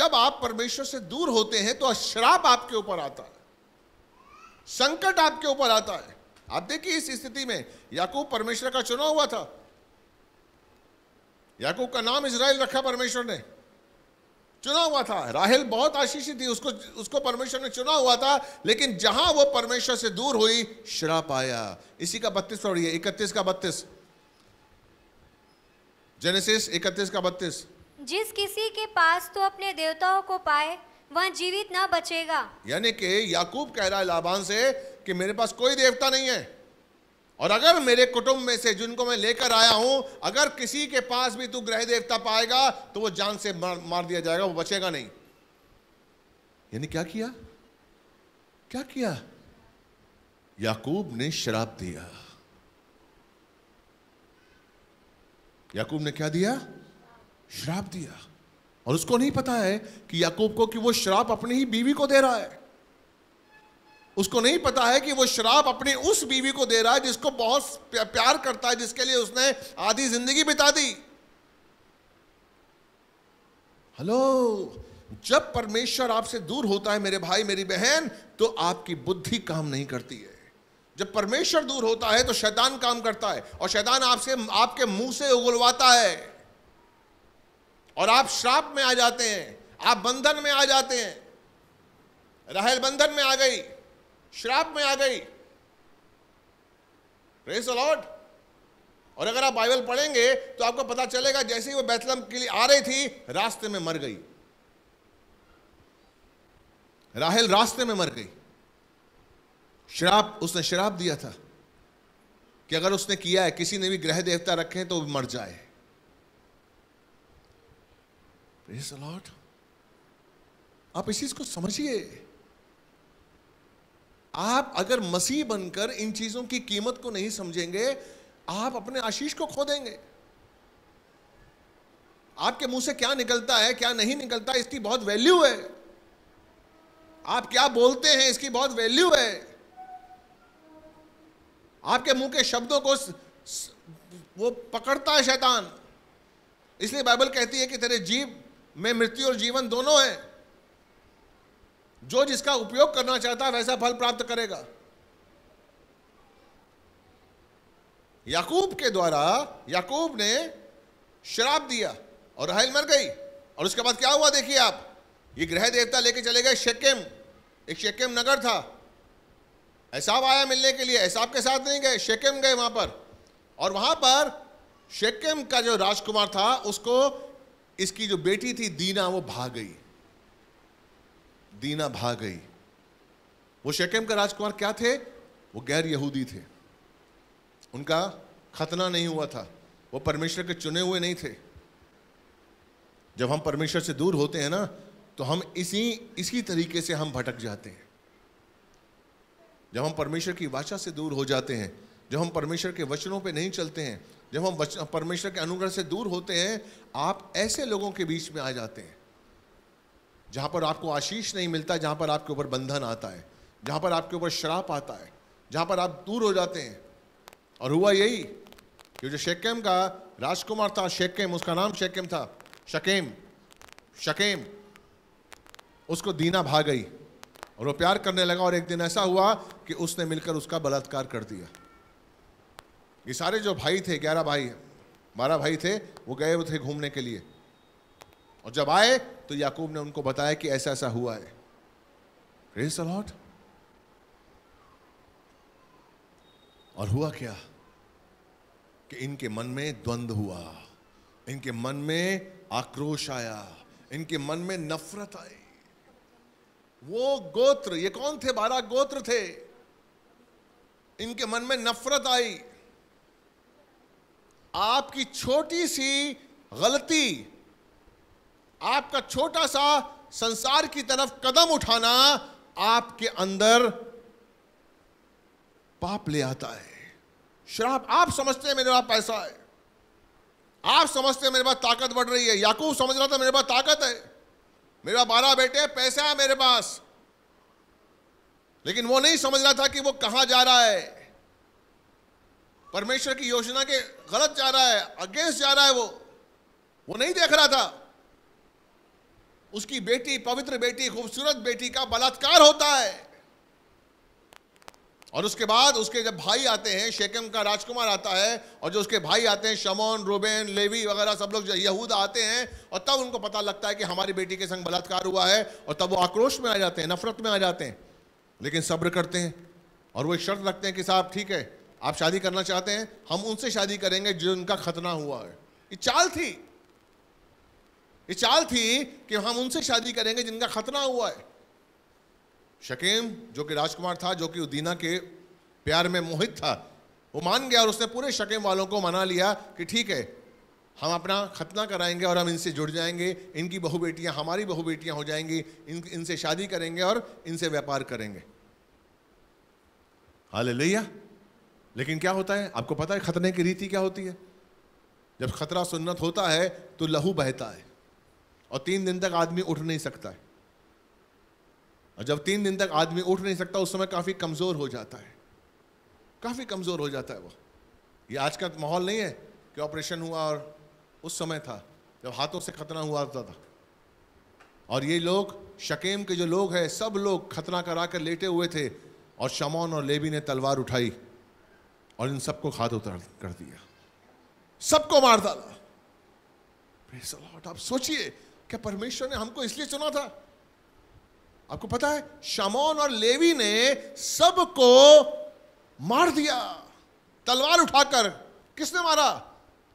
जब आप परमेश्वर से दूर होते हैं तो श्राप आपके ऊपर आता है संकट आपके ऊपर आता है आप देखिए इस स्थिति में याकूब परमेश्वर का चुना हुआ था याकूब का नाम इसराइल रखा परमेश्वर ने चुना हुआ था राहल बहुत आशीषित थी उसको उसको परमेश्वर ने चुना हुआ था लेकिन जहां वो परमेश्वर से दूर हुई श्राप आया इसी का बत्तीस पढ़िए इकतीस का बत्तीस जेनेसिस इकतीस का बत्तीस जिस किसी के पास तो अपने देवताओं को पाए वह जीवित ना बचेगा यानी कि याकूब कह रहा है लाबान से कि मेरे पास कोई देवता नहीं है और अगर मेरे कुटुंब में से जिनको मैं लेकर आया हूं अगर किसी के पास भी तू ग्रह देवता पाएगा तो वो जान से मार, मार दिया जाएगा वो बचेगा नहीं यानी क्या किया क्या किया याकूब ने शराब दिया याकूब ने क्या दिया शराब दिया और उसको नहीं पता है कि याकूब को कि वो शराब अपनी ही बीवी को दे रहा है उसको नहीं पता है कि वो शराब अपनी उस बीवी को दे रहा है जिसको बहुत प्यार करता है जिसके लिए उसने आधी जिंदगी बिता दी हेलो जब परमेश्वर आपसे दूर होता है मेरे भाई मेरी बहन तो आपकी बुद्धि काम नहीं करती है जब परमेश्वर दूर होता है तो शैतान काम करता है और शैतान आपसे आपके मुंह से उगुलवाता है और आप श्राप में आ जाते हैं आप बंधन में आ जाते हैं राहल बंधन में आ गई श्राप में आ गई प्रेस अलॉट और अगर आप बाइबल पढ़ेंगे तो आपको पता चलेगा जैसे ही वो बैतलम के लिए आ रही थी रास्ते में मर गई राहल रास्ते में मर गई शराब उसने शराब दिया था कि अगर उसने किया है किसी ने भी ग्रह देवता रखे तो मर जाए अलॉट आप इस चीज को समझिए आप अगर मसीह बनकर इन चीज़ों की कीमत को नहीं समझेंगे आप अपने आशीष को खो देंगे आपके मुंह से क्या निकलता है क्या नहीं निकलता इसकी बहुत वैल्यू है आप क्या बोलते हैं इसकी बहुत वैल्यू है आपके मुंह के शब्दों को वो पकड़ता है शैतान इसलिए बाइबल कहती है कि तेरे जीव में मृत्यु और जीवन दोनों है जो जिसका उपयोग करना चाहता है वैसा फल प्राप्त करेगा याकूब के द्वारा याकूब ने शराब दिया और रहल मर गई और उसके बाद क्या हुआ देखिए आप ये ग्रह देवता लेके चले गए शेकेम एक शेकेम नगर था ऐसाब आया मिलने के लिए ऐसाब के साथ नहीं गए शेकेम गए वहां पर और वहां पर शेकेम का जो राजकुमार था उसको इसकी जो बेटी थी दीना वो भाग गई दीना भाग गई वो शेकेम का राजकुमार क्या थे वो गैर यहूदी थे उनका खतना नहीं हुआ था वो परमेश्वर के चुने हुए नहीं थे जब हम परमेश्वर से दूर होते हैं ना तो हम इसी इसी तरीके से हम भटक जाते हैं जब हम परमेश्वर की वाचा से दूर हो जाते हैं जब हम परमेश्वर के वचनों पे नहीं चलते हैं जब हम परमेश्वर के अनुग्रह से दूर होते हैं आप ऐसे लोगों के बीच में आ जाते हैं जहाँ पर आपको आशीष नहीं मिलता जहाँ पर आपके ऊपर बंधन आता है जहाँ पर आपके ऊपर श्राप आता है जहाँ पर आप दूर हो जाते हैं और हुआ यही कि जो शेकेम का राजकुमार था शेकेम उसका नाम शेकेम था शकेम शकेम उसको दीना भा गई और वो प्यार करने लगा और एक दिन ऐसा हुआ कि उसने मिलकर उसका बलात्कार कर दिया ये सारे जो भाई थे ग्यारह भाई बारह भाई थे वो गए थे घूमने के लिए और जब आए तो याकूब ने उनको बताया कि ऐसा ऐसा हुआ है रेस अलॉट और हुआ क्या कि इनके मन में द्वंद हुआ इनके मन में आक्रोश आया इनके मन में नफरत आई वो गोत्र ये कौन थे बारह गोत्र थे इनके मन में नफरत आई आपकी छोटी सी गलती आपका छोटा सा संसार की तरफ कदम उठाना आपके अंदर पाप ले आता है शराब आप समझते हैं मेरे पास पैसा है आप समझते हैं मेरे पास ताकत बढ़ रही है याकूब समझ रहा था मेरे पास ताकत है मेरे पास बारह बेटे पैसा है मेरे पास लेकिन वो नहीं समझ रहा था कि वो कहां जा रहा है परमेश्वर की योजना के गलत जा रहा है अगेंस्ट जा रहा है वो वो नहीं देख रहा था उसकी बेटी पवित्र बेटी खूबसूरत बेटी का बलात्कार होता है और उसके बाद उसके जब भाई आते हैं शेकम का राजकुमार आता है और जो उसके भाई आते हैं शमोन रोबेन लेवी वगैरह सब लोग यहूद आते हैं और तब उनको पता लगता है कि हमारी बेटी के संग बलात्कार हुआ है और तब वो आक्रोश में आ जाते हैं नफरत में आ जाते हैं लेकिन सब्र करते हैं और वो एक शर्त रखते हैं कि साहब ठीक है आप शादी करना चाहते हैं हम उनसे शादी करेंगे जिनका खतना हुआ है ये चाल थी ये चाल थी कि हम उनसे शादी करेंगे जिनका खतरा हुआ है शकीम जो कि राजकुमार था जो कि उदीना के प्यार में मोहित था वो मान गया और उसने पूरे शकीम वालों को मना लिया कि ठीक है हम अपना खतना कराएंगे और हम इनसे जुड़ जाएंगे इनकी बहू बेटियां हमारी बहू बेटियां हो जाएंगी इन इनसे शादी करेंगे और इनसे व्यापार करेंगे हाल लिया लेकिन क्या होता है आपको पता है खतने की रीति क्या होती है जब खतरा सुन्नत होता है तो लहू बहता है और तीन दिन तक आदमी उठ नहीं सकता है और जब तीन दिन तक आदमी उठ नहीं सकता उस समय काफ़ी कमज़ोर हो जाता है काफ़ी कमज़ोर हो जाता है वो ये आज का माहौल नहीं है कि ऑपरेशन हुआ और उस समय था जब हाथों से खतरा हुआ था, था और ये लोग शकेम के जो लोग हैं सब लोग खतरा करा कर लेटे हुए थे और शमौन और लेबी ने तलवार उठाई और इन सबको खाद उतार कर दिया सबको मार डाला आप सोचिए क्या परमेश्वर ने हमको इसलिए चुना था आपको पता है शमोन और लेवी ने सबको मार दिया तलवार उठाकर किसने मारा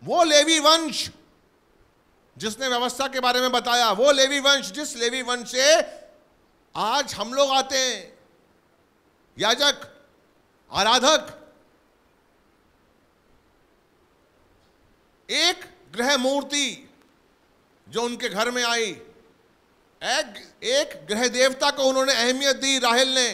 वो लेवी वंश जिसने व्यवस्था के बारे में बताया वो लेवी वंश जिस लेवी वंश से आज हम लोग आते हैं याजक आराधक एक ग्रह मूर्ति जो उनके घर में आई एक, एक ग्रह देवता को उन्होंने अहमियत दी राहल ने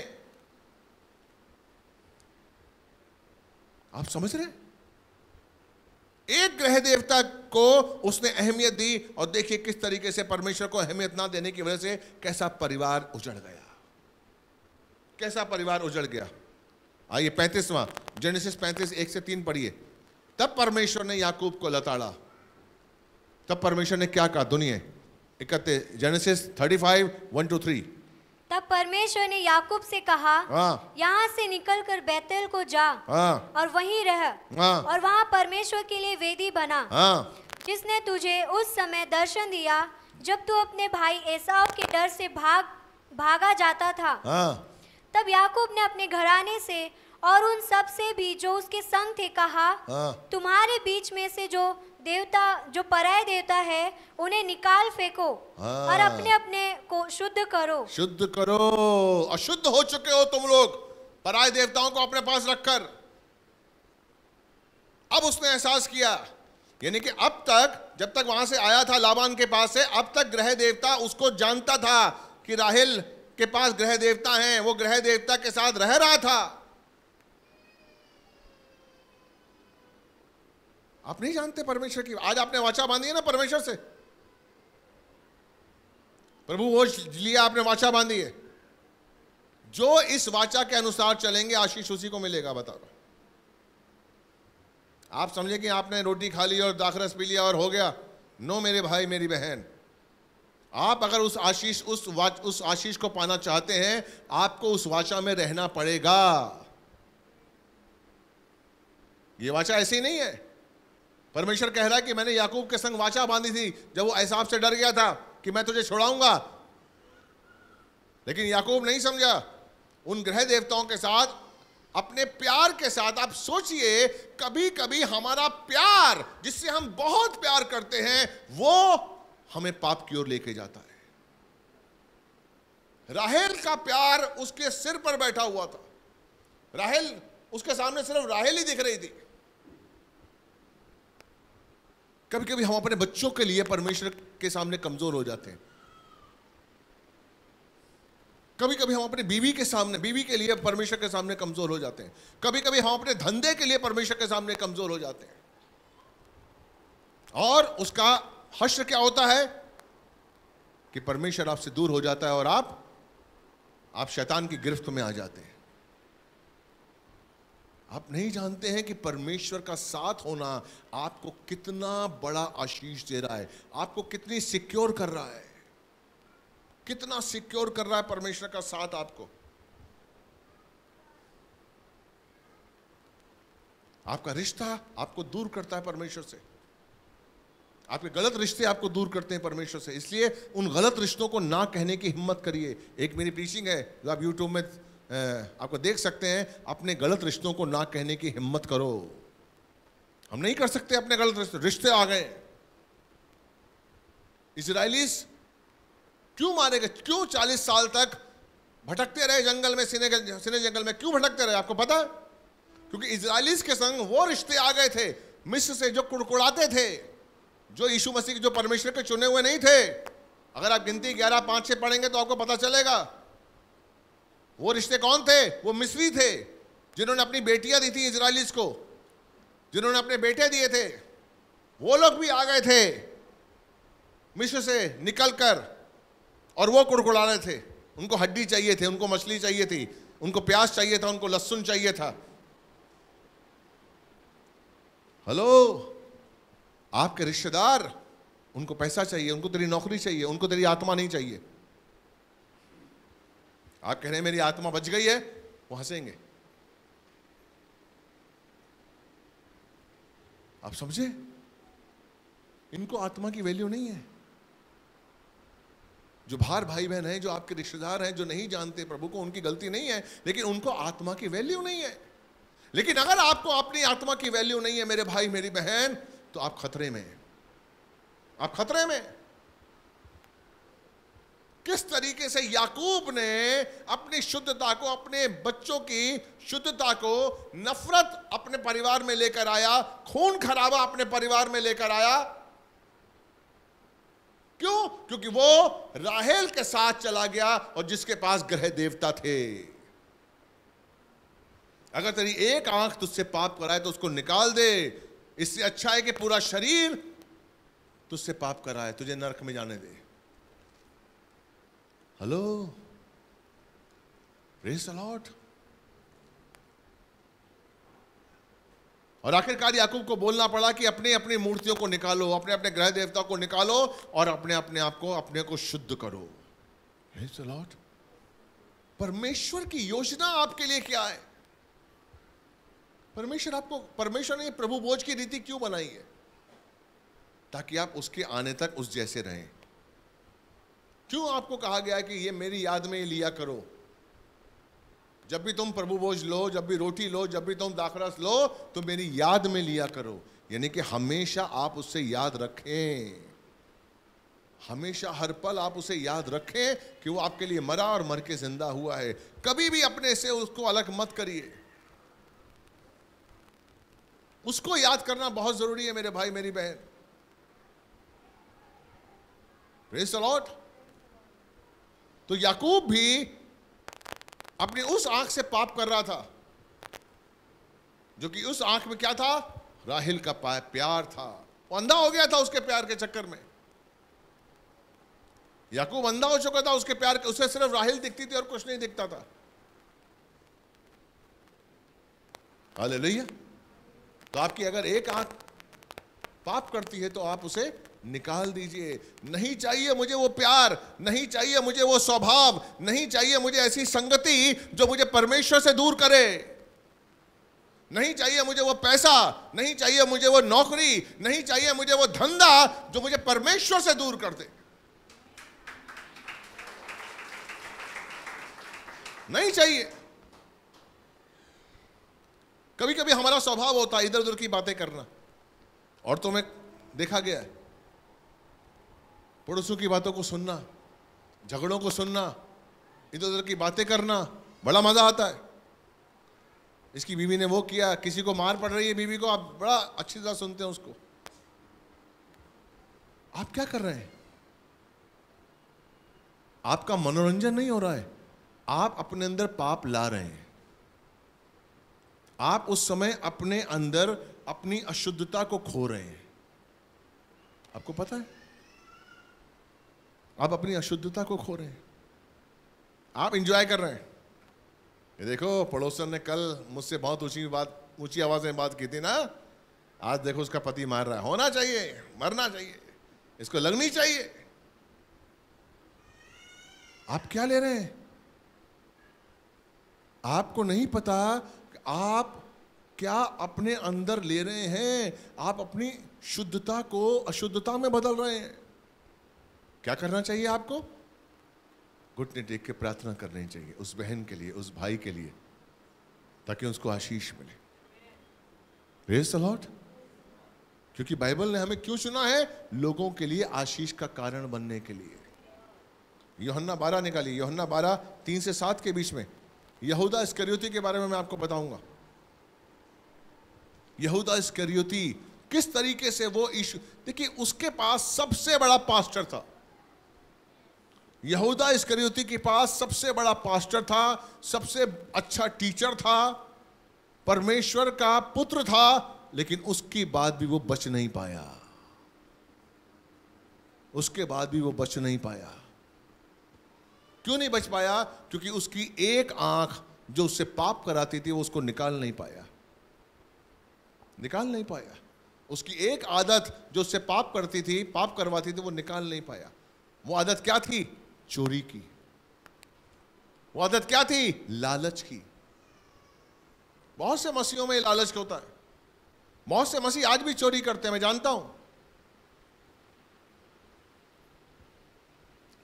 आप समझ रहे एक ग्रह देवता को उसने अहमियत दी और देखिए किस तरीके से परमेश्वर को अहमियत ना देने की वजह से कैसा परिवार उजड़ गया कैसा परिवार उजड़ गया आइए पैंतीसवां जेनेसिस पैंतीस एक से तीन पढ़िए तब परमेश्वर ने याकूब को लताड़ा तब परमेश्वर ने क्या कहा दुनिया इकते जेनेसिस 35 1 टू 3 तब परमेश्वर ने याकूब से कहा हाँ। यहाँ से निकलकर बैतल को जा हाँ। और वहीं रह हाँ। और वहाँ परमेश्वर के लिए वेदी बना हाँ। जिसने तुझे उस समय दर्शन दिया जब तू अपने भाई एसाव के डर से भाग भागा जाता था हाँ। तब याकूब ने अपने घराने से और उन सब से भी जो उसके संग थे कहा हाँ। तुम्हारे बीच में से जो देवता जो पराय देवता है उन्हें निकाल फेंको हाँ। और अपने अपने को शुद्ध करो शुद्ध करो अशुद्ध हो चुके हो तुम लोग पराय देवताओं को अपने पास रखकर अब उसने एहसास किया यानी कि अब तक जब तक वहां से आया था लाबान के पास से अब तक ग्रह देवता उसको जानता था कि राहिल के पास ग्रह देवता हैं वो ग्रह देवता के साथ रह रहा था आप नहीं जानते परमेश्वर की आज आपने वाचा बांधी है ना परमेश्वर से प्रभु वो लिया आपने वाचा बांधी है जो इस वाचा के अनुसार चलेंगे आशीष उसी को मिलेगा बता दो आप समझे कि आपने रोटी खा ली और दाखरस पी लिया और हो गया नो मेरे भाई मेरी बहन आप अगर उस आशीष उस वाच उस आशीष को पाना चाहते हैं आपको उस वाचा में रहना पड़ेगा ये वाचा ऐसी नहीं है परमेश्वर कह रहा है कि मैंने याकूब के संग वाचा बांधी थी जब वो एहसाब से डर गया था कि मैं तुझे छोड़ाऊंगा लेकिन याकूब नहीं समझा उन ग्रह देवताओं के साथ अपने प्यार के साथ आप सोचिए कभी कभी हमारा प्यार जिससे हम बहुत प्यार करते हैं वो हमें पाप की ओर लेके जाता है राहेल का प्यार उसके सिर पर बैठा हुआ था राहेल उसके सामने सिर्फ राहेल ही दिख रही थी कभी कभी हम अपने बच्चों के लिए परमेश्वर के सामने कमजोर हो जाते हैं कभी कभी हम अपने बीवी के सामने बीवी के लिए परमेश्वर के सामने कमजोर हो जाते हैं कभी कभी हम अपने धंधे के लिए परमेश्वर के सामने कमजोर हो जाते हैं और उसका हश्र क्या होता है कि परमेश्वर आपसे दूर हो जाता है और आप आप शैतान की गिरफ्त में आ जाते हैं आप नहीं जानते हैं कि परमेश्वर का साथ होना आपको कितना बड़ा आशीष दे रहा है आपको कितनी सिक्योर कर रहा है कितना सिक्योर कर रहा है परमेश्वर का साथ आपको आपका रिश्ता आपको दूर करता है परमेश्वर से आपके गलत रिश्ते आपको दूर करते हैं परमेश्वर से इसलिए उन गलत रिश्तों को ना कहने की हिम्मत करिए एक मेरी पीसिंग है जो आप यूट्यूब में आपको देख सकते हैं अपने गलत रिश्तों को ना कहने की हिम्मत करो हम नहीं कर सकते अपने गलत रिश्ते रिश्ते आ गए इसराइलीस क्यों मारे गए क्यों चालीस साल तक भटकते रहे जंगल में सिने सिने जंगल में क्यों भटकते रहे आपको पता क्योंकि इसराइलीस के संग वो रिश्ते आ गए थे मिस्र से जो कुड़कुड़ाते थे जो यीशु मसीह जो परमेश्वर के चुने हुए नहीं थे अगर आप गिनती ग्यारह पांच छह पढ़ेंगे तो आपको पता चलेगा वो रिश्ते कौन थे वो मिस्री थे जिन्होंने अपनी बेटियां दी थी इसराइलिस को जिन्होंने अपने बेटे दिए थे वो लोग भी आ गए थे मिस्र से निकल कर और वो कुड़कुड़ा रहे थे उनको हड्डी चाहिए थे उनको मछली चाहिए थी उनको प्याज चाहिए था उनको लहसुन चाहिए था हेलो आपके रिश्तेदार उनको पैसा चाहिए उनको तेरी नौकरी चाहिए उनको तेरी आत्मा नहीं चाहिए आप कह रहे हैं मेरी आत्मा बच गई है वो हंसेंगे आप समझे इनको आत्मा की वैल्यू नहीं है जो भार भाई बहन है जो आपके रिश्तेदार हैं जो नहीं जानते प्रभु को उनकी गलती नहीं है लेकिन उनको आत्मा की वैल्यू नहीं है लेकिन अगर आपको अपनी आत्मा की वैल्यू नहीं है मेरे भाई मेरी बहन तो आप खतरे में हैं आप खतरे में हैं किस तरीके से याकूब ने अपनी शुद्धता को अपने बच्चों की शुद्धता को नफरत अपने परिवार में लेकर आया खून खराबा अपने परिवार में लेकर आया क्यों क्योंकि वो राहेल के साथ चला गया और जिसके पास ग्रह देवता थे अगर तेरी एक आंख तुझसे पाप कराए तो उसको निकाल दे इससे अच्छा है कि पूरा शरीर तुझसे पाप कराए तुझे नरक में जाने दे हेलो प्रेस अलॉट और आखिरकार याकूब को बोलना पड़ा कि अपने अपने मूर्तियों को निकालो अपने अपने ग्रह देवता को निकालो और अपने अपने आप को अपने को शुद्ध करो अलॉट परमेश्वर की योजना आपके लिए क्या है परमेश्वर आपको परमेश्वर ने प्रभु भोज की रीति क्यों बनाई है ताकि आप उसके आने तक उस जैसे रहें क्यों आपको कहा गया कि ये मेरी याद में लिया करो जब भी तुम प्रभु भोज लो जब भी रोटी लो जब भी तुम दाखरस लो तो मेरी याद में लिया करो यानी कि हमेशा आप उससे याद रखें हमेशा हर पल आप उसे याद रखें कि वो आपके लिए मरा और मर के जिंदा हुआ है कभी भी अपने से उसको अलग मत करिए उसको याद करना बहुत जरूरी है मेरे भाई मेरी बहन प्रेस तो याकूब भी अपनी उस आंख से पाप कर रहा था जो कि उस आंख में क्या था राहिल का प्यार था वो अंधा हो गया था उसके प्यार के चक्कर में याकूब अंधा हो चुका था उसके प्यार के उसे सिर्फ राहिल दिखती थी और कुछ नहीं दिखता था हाल तो आपकी अगर एक आंख पाप करती है तो आप उसे निकाल दीजिए नहीं चाहिए मुझे वो प्यार नहीं चाहिए मुझे वो स्वभाव नहीं चाहिए मुझे ऐसी संगति जो मुझे परमेश्वर से दूर करे नहीं चाहिए मुझे वो पैसा नहीं चाहिए मुझे वो नौकरी नहीं चाहिए मुझे वो धंधा जो मुझे परमेश्वर से दूर कर दे नहीं चाहिए कभी कभी हमारा स्वभाव होता है इधर उधर की बातें करना और तो मैं देखा गया है पड़ोसों की बातों को सुनना झगड़ों को सुनना इधर उधर की बातें करना बड़ा मज़ा आता है इसकी बीवी ने वो किया किसी को मार पड़ रही है बीवी को आप बड़ा अच्छी तरह सुनते हैं उसको आप क्या कर रहे हैं आपका मनोरंजन नहीं हो रहा है आप अपने अंदर पाप ला रहे हैं आप उस समय अपने अंदर अपनी अशुद्धता को खो रहे हैं आपको पता है आप अपनी अशुद्धता को खो रहे हैं आप इंजॉय कर रहे हैं ये देखो पड़ोसन ने कल मुझसे बहुत ऊंची बात ऊंची आवाज में बात की थी ना आज देखो उसका पति मार रहा है होना चाहिए मरना चाहिए इसको लगनी चाहिए आप क्या ले रहे हैं आपको नहीं पता आप क्या अपने अंदर ले रहे हैं आप अपनी शुद्धता को अशुद्धता में बदल रहे हैं क्या करना चाहिए आपको घुटने टेक के प्रार्थना करनी चाहिए उस बहन के लिए उस भाई के लिए ताकि उसको आशीष मिले रेस अलॉट क्योंकि बाइबल ने हमें क्यों चुना है लोगों के लिए आशीष का कारण बनने के लिए योहन्ना बारह निकाली योहन्ना बारह तीन से सात के बीच में यहूदा इसकरियोती के बारे में मैं आपको बताऊंगा यहूदा इसकरियोती किस तरीके से वो ईशु देखिए उसके पास सबसे बड़ा पास्टर था यहूदा करियोती के पास सबसे बड़ा पास्टर था सबसे अच्छा टीचर था परमेश्वर का पुत्र था लेकिन उसके बाद भी वो बच नहीं पाया उसके बाद भी वो बच नहीं पाया क्यों नहीं बच पाया क्योंकि उसकी एक आंख जो उससे पाप कराती थी वो उसको निकाल नहीं पाया निकाल नहीं पाया उसकी एक आदत जो उससे पाप करती थी पाप करवाती थी वो निकाल नहीं पाया वो आदत क्या थी चोरी की वो आदत क्या थी लालच की बहुत से मसीहों में लालच होता है बहुत से मसीह आज भी चोरी करते हैं मैं जानता हूं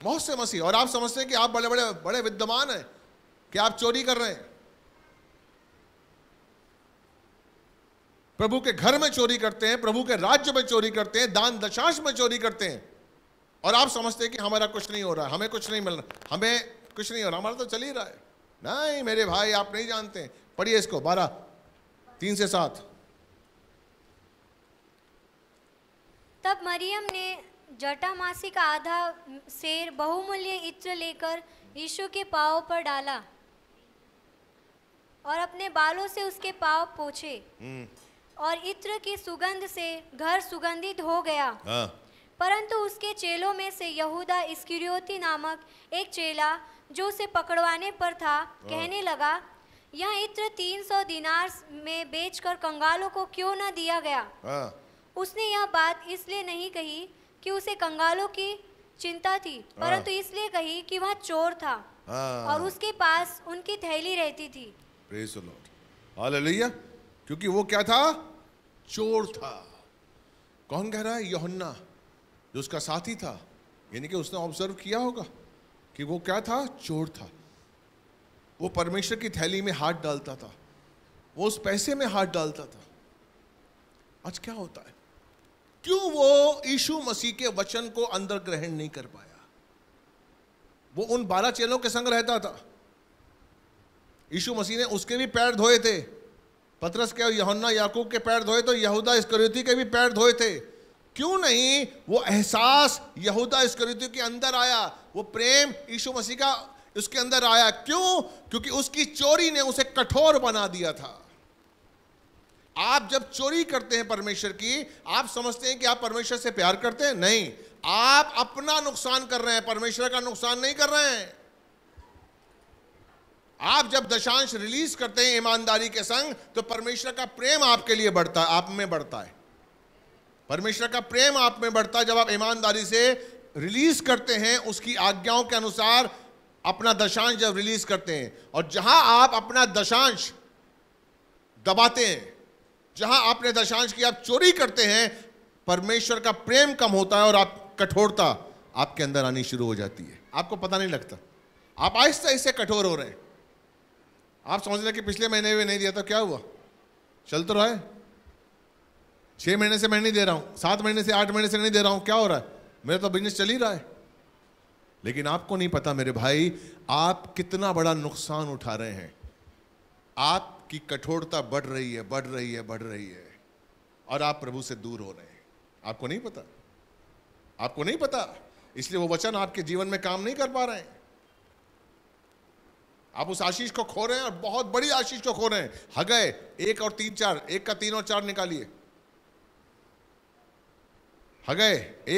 बहुत से मसीह और आप समझते हैं कि आप बड़े बड़े बड़े विद्यमान हैं कि आप चोरी कर रहे हैं प्रभु के घर में चोरी करते हैं प्रभु के राज्य में चोरी करते हैं दान दशांश में चोरी करते हैं और आप समझते कि हमारा कुछ नहीं हो रहा हमें कुछ नहीं मिल रहा हमें कुछ नहीं हो रहा हमारा तो चल ही रहा है नहीं मेरे भाई आप नहीं जानते पढ़िए इसको बारह तीन से सात तब मरियम ने जटामासी का आधा शेर बहुमूल्य इत्र लेकर यीशु के पाव पर डाला और अपने बालों से उसके पाव पोछे हम्म। और इत्र की सुगंध से घर सुगंधित हो गया हाँ। परंतु उसके चेलों में से यहूदा इसकिरियोती नामक एक चेला जो उसे पकड़वाने पर था हाँ। कहने लगा यह इत्र तीन सौ दिनार में बेचकर कंगालों को क्यों न दिया गया हाँ। उसने यह बात इसलिए नहीं कही कि उसे कंगालों की चिंता थी हाँ। परंतु इसलिए कही कि वह चोर था और उसके पास उनकी थैली रहती थी क्योंकि वो क्या था चोर था कौन कह रहा है योहन्ना जो उसका साथी था यानी कि उसने ऑब्जर्व किया होगा कि वो क्या था चोर था वो परमेश्वर की थैली में हाथ डालता था वो उस पैसे में हाथ डालता था आज क्या होता है क्यों वो यीशु मसीह के वचन को अंदर ग्रहण नहीं कर पाया वो उन बारह चेलों के संग रहता था यीशु मसीह ने उसके भी पैर धोए थे पतरस के यहुन्ना याकूब के पैर धोए तो यहूदा इस के भी पैर धोए थे क्यों नहीं वो एहसास यहूदा इस के अंदर आया वो प्रेम यीशु मसीह का उसके अंदर आया क्यों क्योंकि उसकी चोरी ने उसे कठोर बना दिया था आप जब चोरी करते हैं परमेश्वर की आप समझते हैं कि आप परमेश्वर से प्यार करते हैं नहीं आप अपना नुकसान कर रहे हैं परमेश्वर का नुकसान नहीं कर रहे हैं आप जब दशांश रिलीज करते हैं ईमानदारी के संग तो परमेश्वर का प्रेम आपके लिए बढ़ता है आप में बढ़ता है परमेश्वर का प्रेम आप में बढ़ता है जब आप ईमानदारी से रिलीज करते हैं उसकी आज्ञाओं के अनुसार अपना दशांश जब रिलीज करते हैं और जहां आप अपना दशांश दबाते हैं जहां आपने दशांश की आप चोरी करते हैं परमेश्वर का प्रेम कम होता है और आप कठोरता आपके अंदर आनी शुरू हो जाती है आपको पता नहीं लगता आप आहिस्ते आहिस्ते कठोर हो रहे हैं आप समझ रहे कि पिछले महीने भी नहीं दिया था तो क्या हुआ चल तो रहा है छह महीने से मैं नहीं दे रहा हूं सात महीने से आठ महीने से नहीं दे रहा हूं क्या हो रहा है मेरा तो बिजनेस चल ही रहा है लेकिन आपको नहीं पता मेरे भाई आप कितना बड़ा नुकसान उठा रहे हैं आपकी कठोरता बढ़ रही है बढ़ रही है बढ़ रही है और आप प्रभु से दूर हो रहे हैं आपको नहीं पता आपको नहीं पता इसलिए वो वचन आपके जीवन में काम नहीं कर पा रहे हैं आप उस आशीष को खो रहे हैं और बहुत बड़ी आशीष को खो रहे हैं हगए एक और तीन चार एक का तीन और चार निकालिए हगे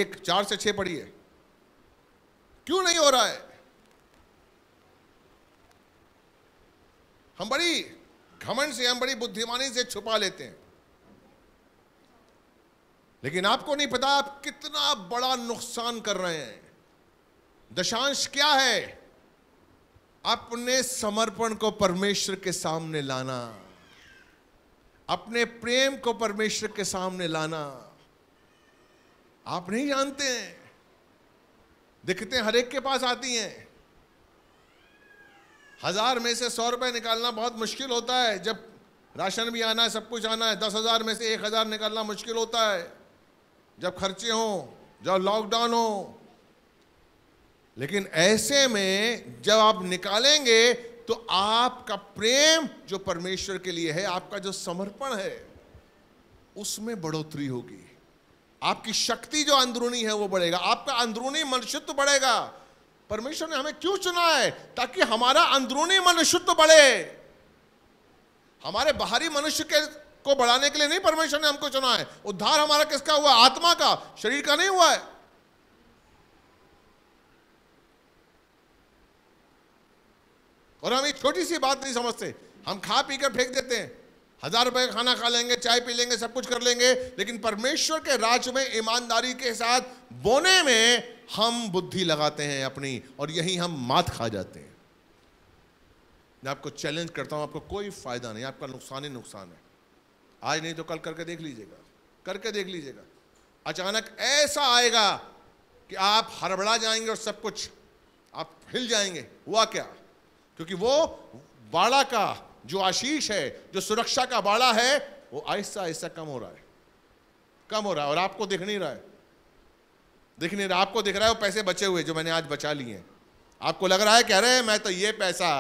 एक चार से छह पढ़िए क्यों नहीं हो रहा है हम बड़ी घमंड से हम बड़ी बुद्धिमानी से छुपा लेते हैं लेकिन आपको नहीं पता आप कितना बड़ा नुकसान कर रहे हैं दशांश क्या है अपने समर्पण को परमेश्वर के सामने लाना अपने प्रेम को परमेश्वर के सामने लाना आप नहीं जानते हैं दिक्कतें हर एक के पास आती हैं हजार में से सौ रुपये निकालना बहुत मुश्किल होता है जब राशन भी आना है सब कुछ आना है दस हज़ार में से एक हज़ार निकालना मुश्किल होता है जब खर्चे हों जब लॉकडाउन हो लेकिन ऐसे में जब आप निकालेंगे तो आपका प्रेम जो परमेश्वर के लिए है आपका जो समर्पण है उसमें बढ़ोतरी होगी आपकी शक्ति जो अंदरूनी है वो बढ़ेगा आपका अंदरूनी मनुष्यत्व बढ़ेगा परमेश्वर ने हमें क्यों चुना है ताकि हमारा अंदरूनी मनुष्यत्व बढ़े हमारे बाहरी मनुष्य के को बढ़ाने के लिए नहीं परमेश्वर ने हमको चुना है उद्धार हमारा किसका हुआ आत्मा का शरीर का नहीं हुआ है और हम एक छोटी सी बात नहीं समझते हम खा पी कर फेंक देते हैं हजार रुपए का खाना खा लेंगे चाय पी लेंगे सब कुछ कर लेंगे लेकिन परमेश्वर के राज में ईमानदारी के साथ बोने में हम बुद्धि लगाते हैं अपनी और यही हम मात खा जाते हैं मैं आपको चैलेंज करता हूं आपको कोई फायदा नहीं आपका नुकसान ही नुकसान है आज नहीं तो कल करके देख लीजिएगा करके देख लीजिएगा अचानक ऐसा आएगा कि आप हड़बड़ा जाएंगे और सब कुछ आप हिल जाएंगे हुआ क्या क्योंकि वो बाड़ा का जो आशीष है जो सुरक्षा का बाड़ा है वो आहिस्ता आहिस्ता कम हो रहा है कम हो रहा है और आपको दिख नहीं रहा है दिख नहीं रहा आपको दिख रहा है वो पैसे बचे हुए जो मैंने आज बचा लिए हैं आपको लग रहा है कह रहे हैं मैं तो ये पैसा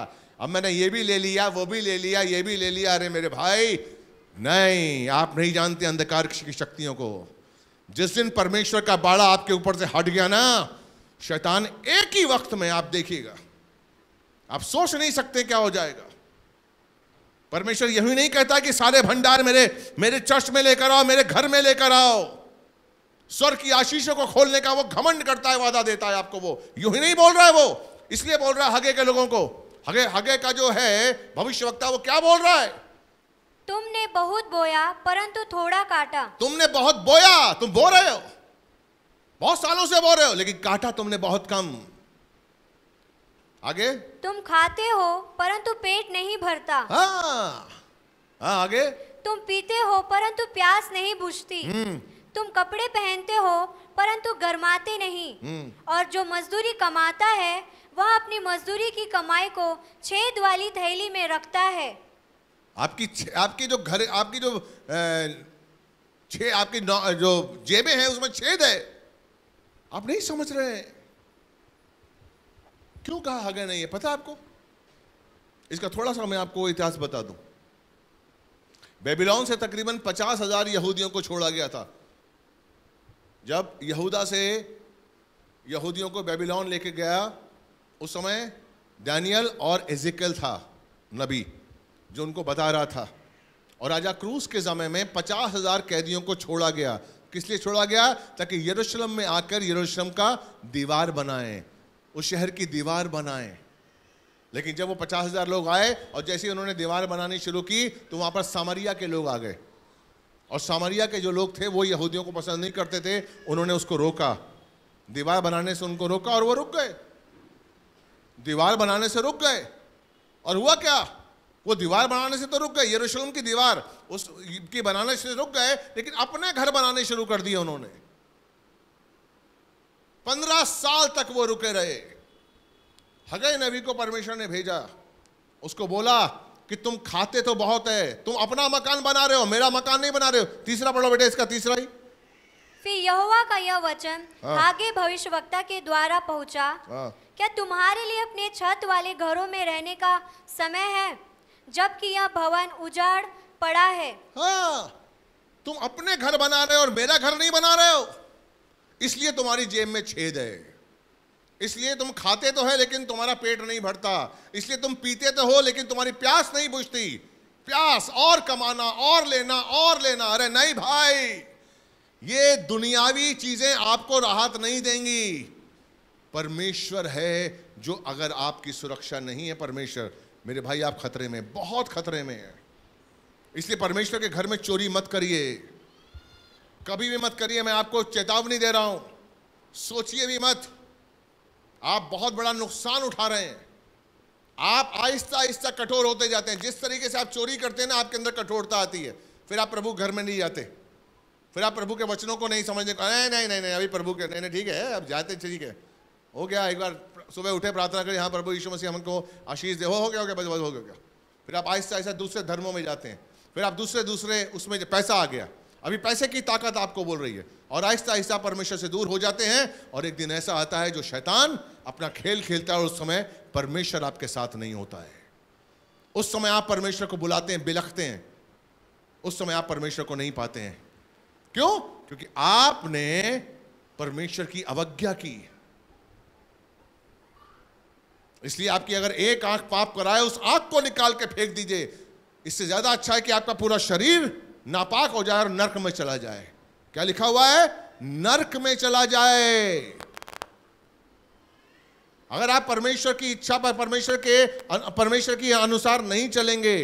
अब मैंने ये भी ले लिया वो भी ले लिया ये भी ले लिया अरे मेरे भाई नहीं आप नहीं जानते अंधकार की शक्तियों को जिस दिन परमेश्वर का बाड़ा आपके ऊपर से हट गया ना शैतान एक ही वक्त में आप देखिएगा आप सोच नहीं सकते क्या हो जाएगा परमेश्वर यही नहीं कहता कि सारे भंडार मेरे मेरे चर्च में लेकर आओ मेरे घर में लेकर आओ स्वर की आशीषों को खोलने का वो घमंड करता है वादा देता है आपको वो यू ही नहीं बोल रहा है वो इसलिए बोल रहा है हगे के लोगों को हगे हगे का जो है भविष्य वक्ता वो क्या बोल रहा है तुमने बहुत बोया परंतु थोड़ा काटा तुमने बहुत बोया तुम बो रहे हो बहुत सालों से बो रहे हो लेकिन काटा तुमने बहुत कम आगे तुम खाते हो परंतु पेट नहीं भरता हाँ, हाँ आगे तुम पीते हो परंतु प्यास नहीं बुझती हम्म। तुम कपड़े पहनते हो परंतु गर्माते नहीं हम्म। और जो मजदूरी कमाता है वह अपनी मजदूरी की कमाई को छेद वाली थैली में रखता है आपकी आपकी जो घर आपकी जो छे आपकी जो जेबें हैं उसमें छेद है आप नहीं समझ रहे हैं क्यों कहा हगर नहीं है पता आपको इसका थोड़ा सा मैं आपको इतिहास बता दूं बेबीलोन से तकरीबन पचास हजार यहूदियों को छोड़ा गया था जब यहूदा से यहूदियों को बेबीलोन लेके गया उस समय डैनियल और एजिकल था नबी जो उनको बता रहा था और राजा क्रूस के समय में पचास हजार कैदियों को छोड़ा गया किस लिए छोड़ा गया ताकि यरूशलेम में आकर यरूशलेम का दीवार बनाएं उस शहर की दीवार बनाए लेकिन जब वो पचास हजार लोग आए और जैसे ही उन्होंने दीवार बनानी शुरू की तो वहाँ पर सामरिया के लोग आ गए और सामरिया के जो लोग थे वो यहूदियों को पसंद नहीं करते थे उन्होंने उसको रोका दीवार बनाने से उनको रोका और वो रुक गए दीवार बनाने से रुक गए और हुआ क्या वो दीवार बनाने से तो रुक गए यरूशलेम की दीवार उसकी बनाने से रुक गए लेकिन अपने घर बनाने शुरू कर दिए उन्होंने पंद्रह साल तक वो रुके रहे हगे नबी को परमेश्वर ने भेजा उसको बोला कि तुम खाते तो बहुत है तुम अपना मकान बना रहे हो मेरा मकान नहीं बना रहे हो तीसरा पढ़ो बेटे इसका तीसरा ही फिर यहोवा का यह वचन हाँ। आगे भविष्य वक्ता के द्वारा पहुंचा हाँ। क्या तुम्हारे लिए अपने छत वाले घरों में रहने का समय है जबकि यह भवन उजाड़ पड़ा है हाँ। तुम अपने घर बना रहे हो और मेरा घर नहीं बना रहे हो इसलिए तुम्हारी जेब में छेद है इसलिए तुम खाते तो है लेकिन तुम्हारा पेट नहीं भरता इसलिए तुम पीते तो हो लेकिन तुम्हारी प्यास नहीं बुझती प्यास और कमाना और लेना और लेना अरे नहीं भाई ये दुनियावी चीजें आपको राहत नहीं देंगी परमेश्वर है जो अगर आपकी सुरक्षा नहीं है परमेश्वर मेरे भाई आप खतरे में बहुत खतरे में हैं इसलिए परमेश्वर के घर में चोरी मत करिए कभी भी मत करिए मैं आपको चेतावनी दे रहा हूं सोचिए भी मत आप बहुत बड़ा नुकसान उठा रहे हैं आप आहिस्ता आहिस्ता कठोर होते जाते हैं जिस तरीके से आप चोरी करते हैं ना आपके अंदर कठोरता आती है फिर आप प्रभु घर में नहीं जाते फिर आप प्रभु के वचनों को नहीं समझने को नहीं नहीं नहीं नहीं अभी प्रभु के नहीं नहीं ठीक है अब जाते ठीक है हो गया एक बार सुबह उठे प्रार्थना करें हाँ प्रभु यीशु मसीह हमको आशीष दे हो हो गया हो गया बस बस हो गया फिर आप आहिस्ता आहिस्ता दूसरे धर्मों में जाते हैं फिर आप दूसरे दूसरे उसमें पैसा आ गया अभी पैसे की ताकत आपको बोल रही है और आहिस्ता आहिस्ता परमेश्वर से दूर हो जाते हैं और एक दिन ऐसा आता है जो शैतान अपना खेल खेलता है और उस समय परमेश्वर आपके साथ नहीं होता है उस समय आप परमेश्वर को बुलाते हैं बिलखते हैं उस समय आप परमेश्वर को नहीं पाते हैं क्यों क्योंकि आपने परमेश्वर की अवज्ञा की इसलिए आपकी अगर एक आंख पाप कराए उस आंख को निकाल के फेंक दीजिए इससे ज्यादा अच्छा है कि आपका पूरा शरीर नापाक हो जाए और नर्क में चला जाए क्या लिखा हुआ है नर्क में चला जाए अगर आप परमेश्वर की इच्छा पर परमेश्वर के परमेश्वर के अनुसार नहीं चलेंगे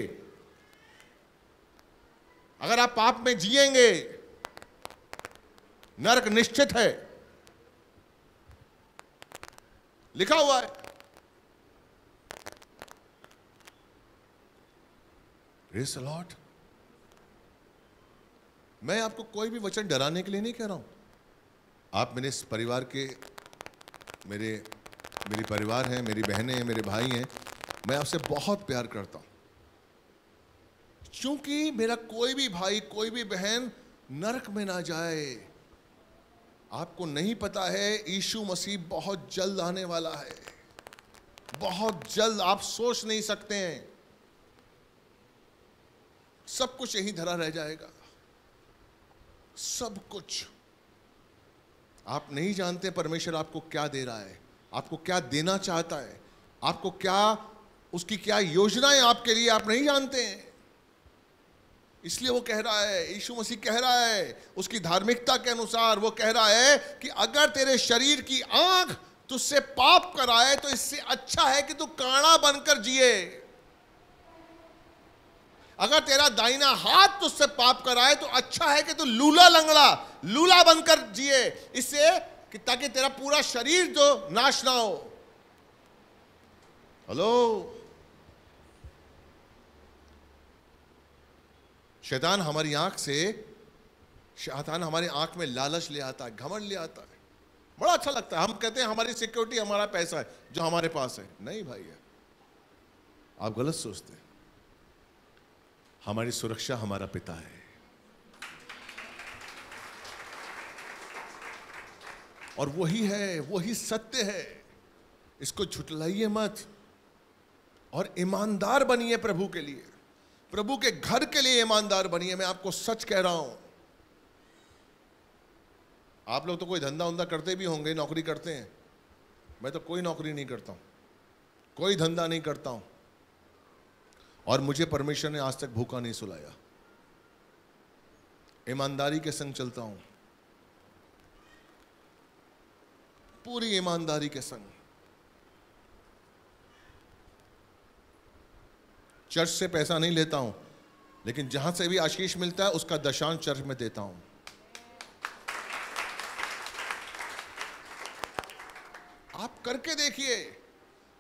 अगर आप पाप में जिएंगे नरक निश्चित है लिखा हुआ है रेस लॉट मैं आपको कोई भी वचन डराने के लिए नहीं कह रहा हूं आप मेरे इस परिवार के मेरे मेरी परिवार हैं मेरी बहनें हैं मेरे भाई हैं मैं आपसे बहुत प्यार करता हूं क्योंकि मेरा कोई भी भाई कोई भी बहन नरक में ना जाए आपको नहीं पता है यीशु मसीह बहुत जल्द आने वाला है बहुत जल्द आप सोच नहीं सकते हैं सब कुछ यहीं धरा रह जाएगा सब कुछ आप नहीं जानते परमेश्वर आपको क्या दे रहा है आपको क्या देना चाहता है आपको क्या उसकी क्या योजनाएं आपके लिए आप नहीं जानते हैं इसलिए वो कह रहा है यीशु मसीह कह रहा है उसकी धार्मिकता के अनुसार वो कह रहा है कि अगर तेरे शरीर की आंख तुझसे पाप कराए तो इससे अच्छा है कि तू काड़ा बनकर जिए अगर तेरा दाहिना हाथ तुझसे पाप कराए तो अच्छा है कि तू लूला लंगड़ा लूला बनकर जिए इससे कि ताकि तेरा पूरा शरीर जो नाश ना हो हेलो शैतान हमारी आंख से शैतान हमारी आंख में लालच ले आता है घमंड ले आता है बड़ा अच्छा लगता है हम कहते हैं हमारी सिक्योरिटी हमारा पैसा है जो हमारे पास है नहीं भाई है। आप गलत सोचते हैं हमारी सुरक्षा हमारा पिता है और वही है वही सत्य है इसको झुटलाइए मत और ईमानदार बनिए प्रभु के लिए प्रभु के घर के लिए ईमानदार बनिए मैं आपको सच कह रहा हूं आप लोग तो कोई धंधा उंधा करते भी होंगे नौकरी करते हैं मैं तो कोई नौकरी नहीं करता हूं कोई धंधा नहीं करता हूं और मुझे परमेश्वर ने आज तक भूखा नहीं सुलाया ईमानदारी के संग चलता हूं पूरी ईमानदारी के संग चर्च से पैसा नहीं लेता हूं लेकिन जहां से भी आशीष मिलता है उसका दशांश चर्च में देता हूं आप करके देखिए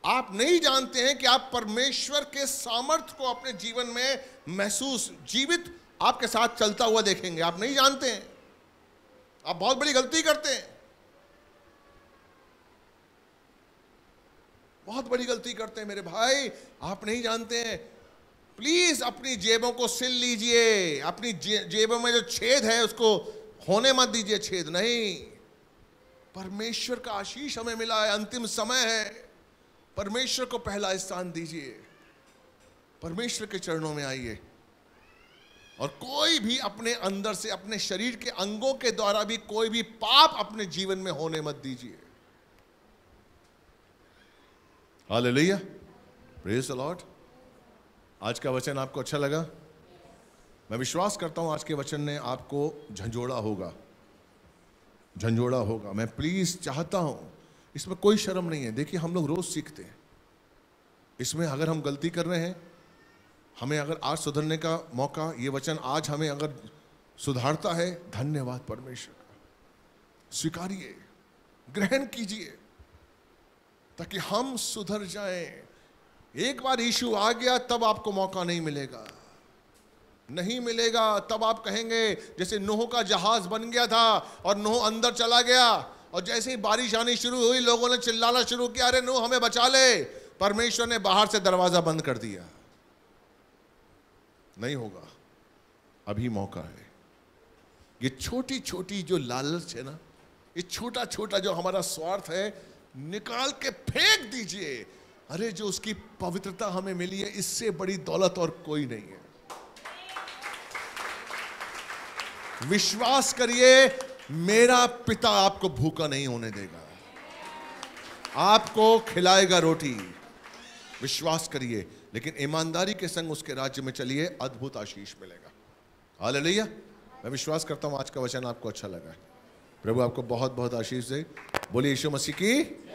आप नहीं जानते हैं कि आप परमेश्वर के सामर्थ्य को अपने जीवन में महसूस जीवित आपके साथ चलता हुआ देखेंगे आप नहीं जानते हैं आप बहुत बड़ी गलती करते हैं बहुत बड़ी गलती करते हैं मेरे भाई आप नहीं जानते हैं प्लीज अपनी जेबों को सिल लीजिए अपनी जे, जेबों में जो छेद है उसको होने मत दीजिए छेद नहीं परमेश्वर का आशीष हमें मिला है अंतिम समय है परमेश्वर को पहला स्थान दीजिए परमेश्वर के चरणों में आइए और कोई भी अपने अंदर से अपने शरीर के अंगों के द्वारा भी कोई भी पाप अपने जीवन में होने मत दीजिए हाल अलॉट आज का वचन आपको अच्छा लगा मैं विश्वास करता हूं आज के वचन ने आपको झंझोड़ा होगा झंझोड़ा होगा मैं प्लीज चाहता हूं इसमें कोई शर्म नहीं है देखिए हम लोग रोज़ सीखते हैं इसमें अगर हम गलती कर रहे हैं हमें अगर आज सुधरने का मौका ये वचन आज हमें अगर सुधारता है धन्यवाद परमेश्वर का स्वीकारिए ग्रहण कीजिए ताकि हम सुधर जाएं एक बार इशू आ गया तब आपको मौका नहीं मिलेगा नहीं मिलेगा तब आप कहेंगे जैसे नोह का जहाज बन गया था और नोह अंदर चला गया और जैसे ही बारिश आनी शुरू हुई लोगों ने चिल्लाना शुरू किया अरे नू हमें बचा ले परमेश्वर ने बाहर से दरवाजा बंद कर दिया नहीं होगा अभी मौका है ये छोटी छोटी जो लालच है ना ये छोटा छोटा जो हमारा स्वार्थ है निकाल के फेंक दीजिए अरे जो उसकी पवित्रता हमें मिली है इससे बड़ी दौलत और कोई नहीं है विश्वास करिए मेरा पिता आपको भूखा नहीं होने देगा आपको खिलाएगा रोटी विश्वास करिए लेकिन ईमानदारी के संग उसके राज्य में चलिए अद्भुत आशीष मिलेगा हाल लिया मैं विश्वास करता हूं आज का वचन आपको अच्छा लगा प्रभु आपको बहुत बहुत आशीष दे बोलिए यीशु मसीह की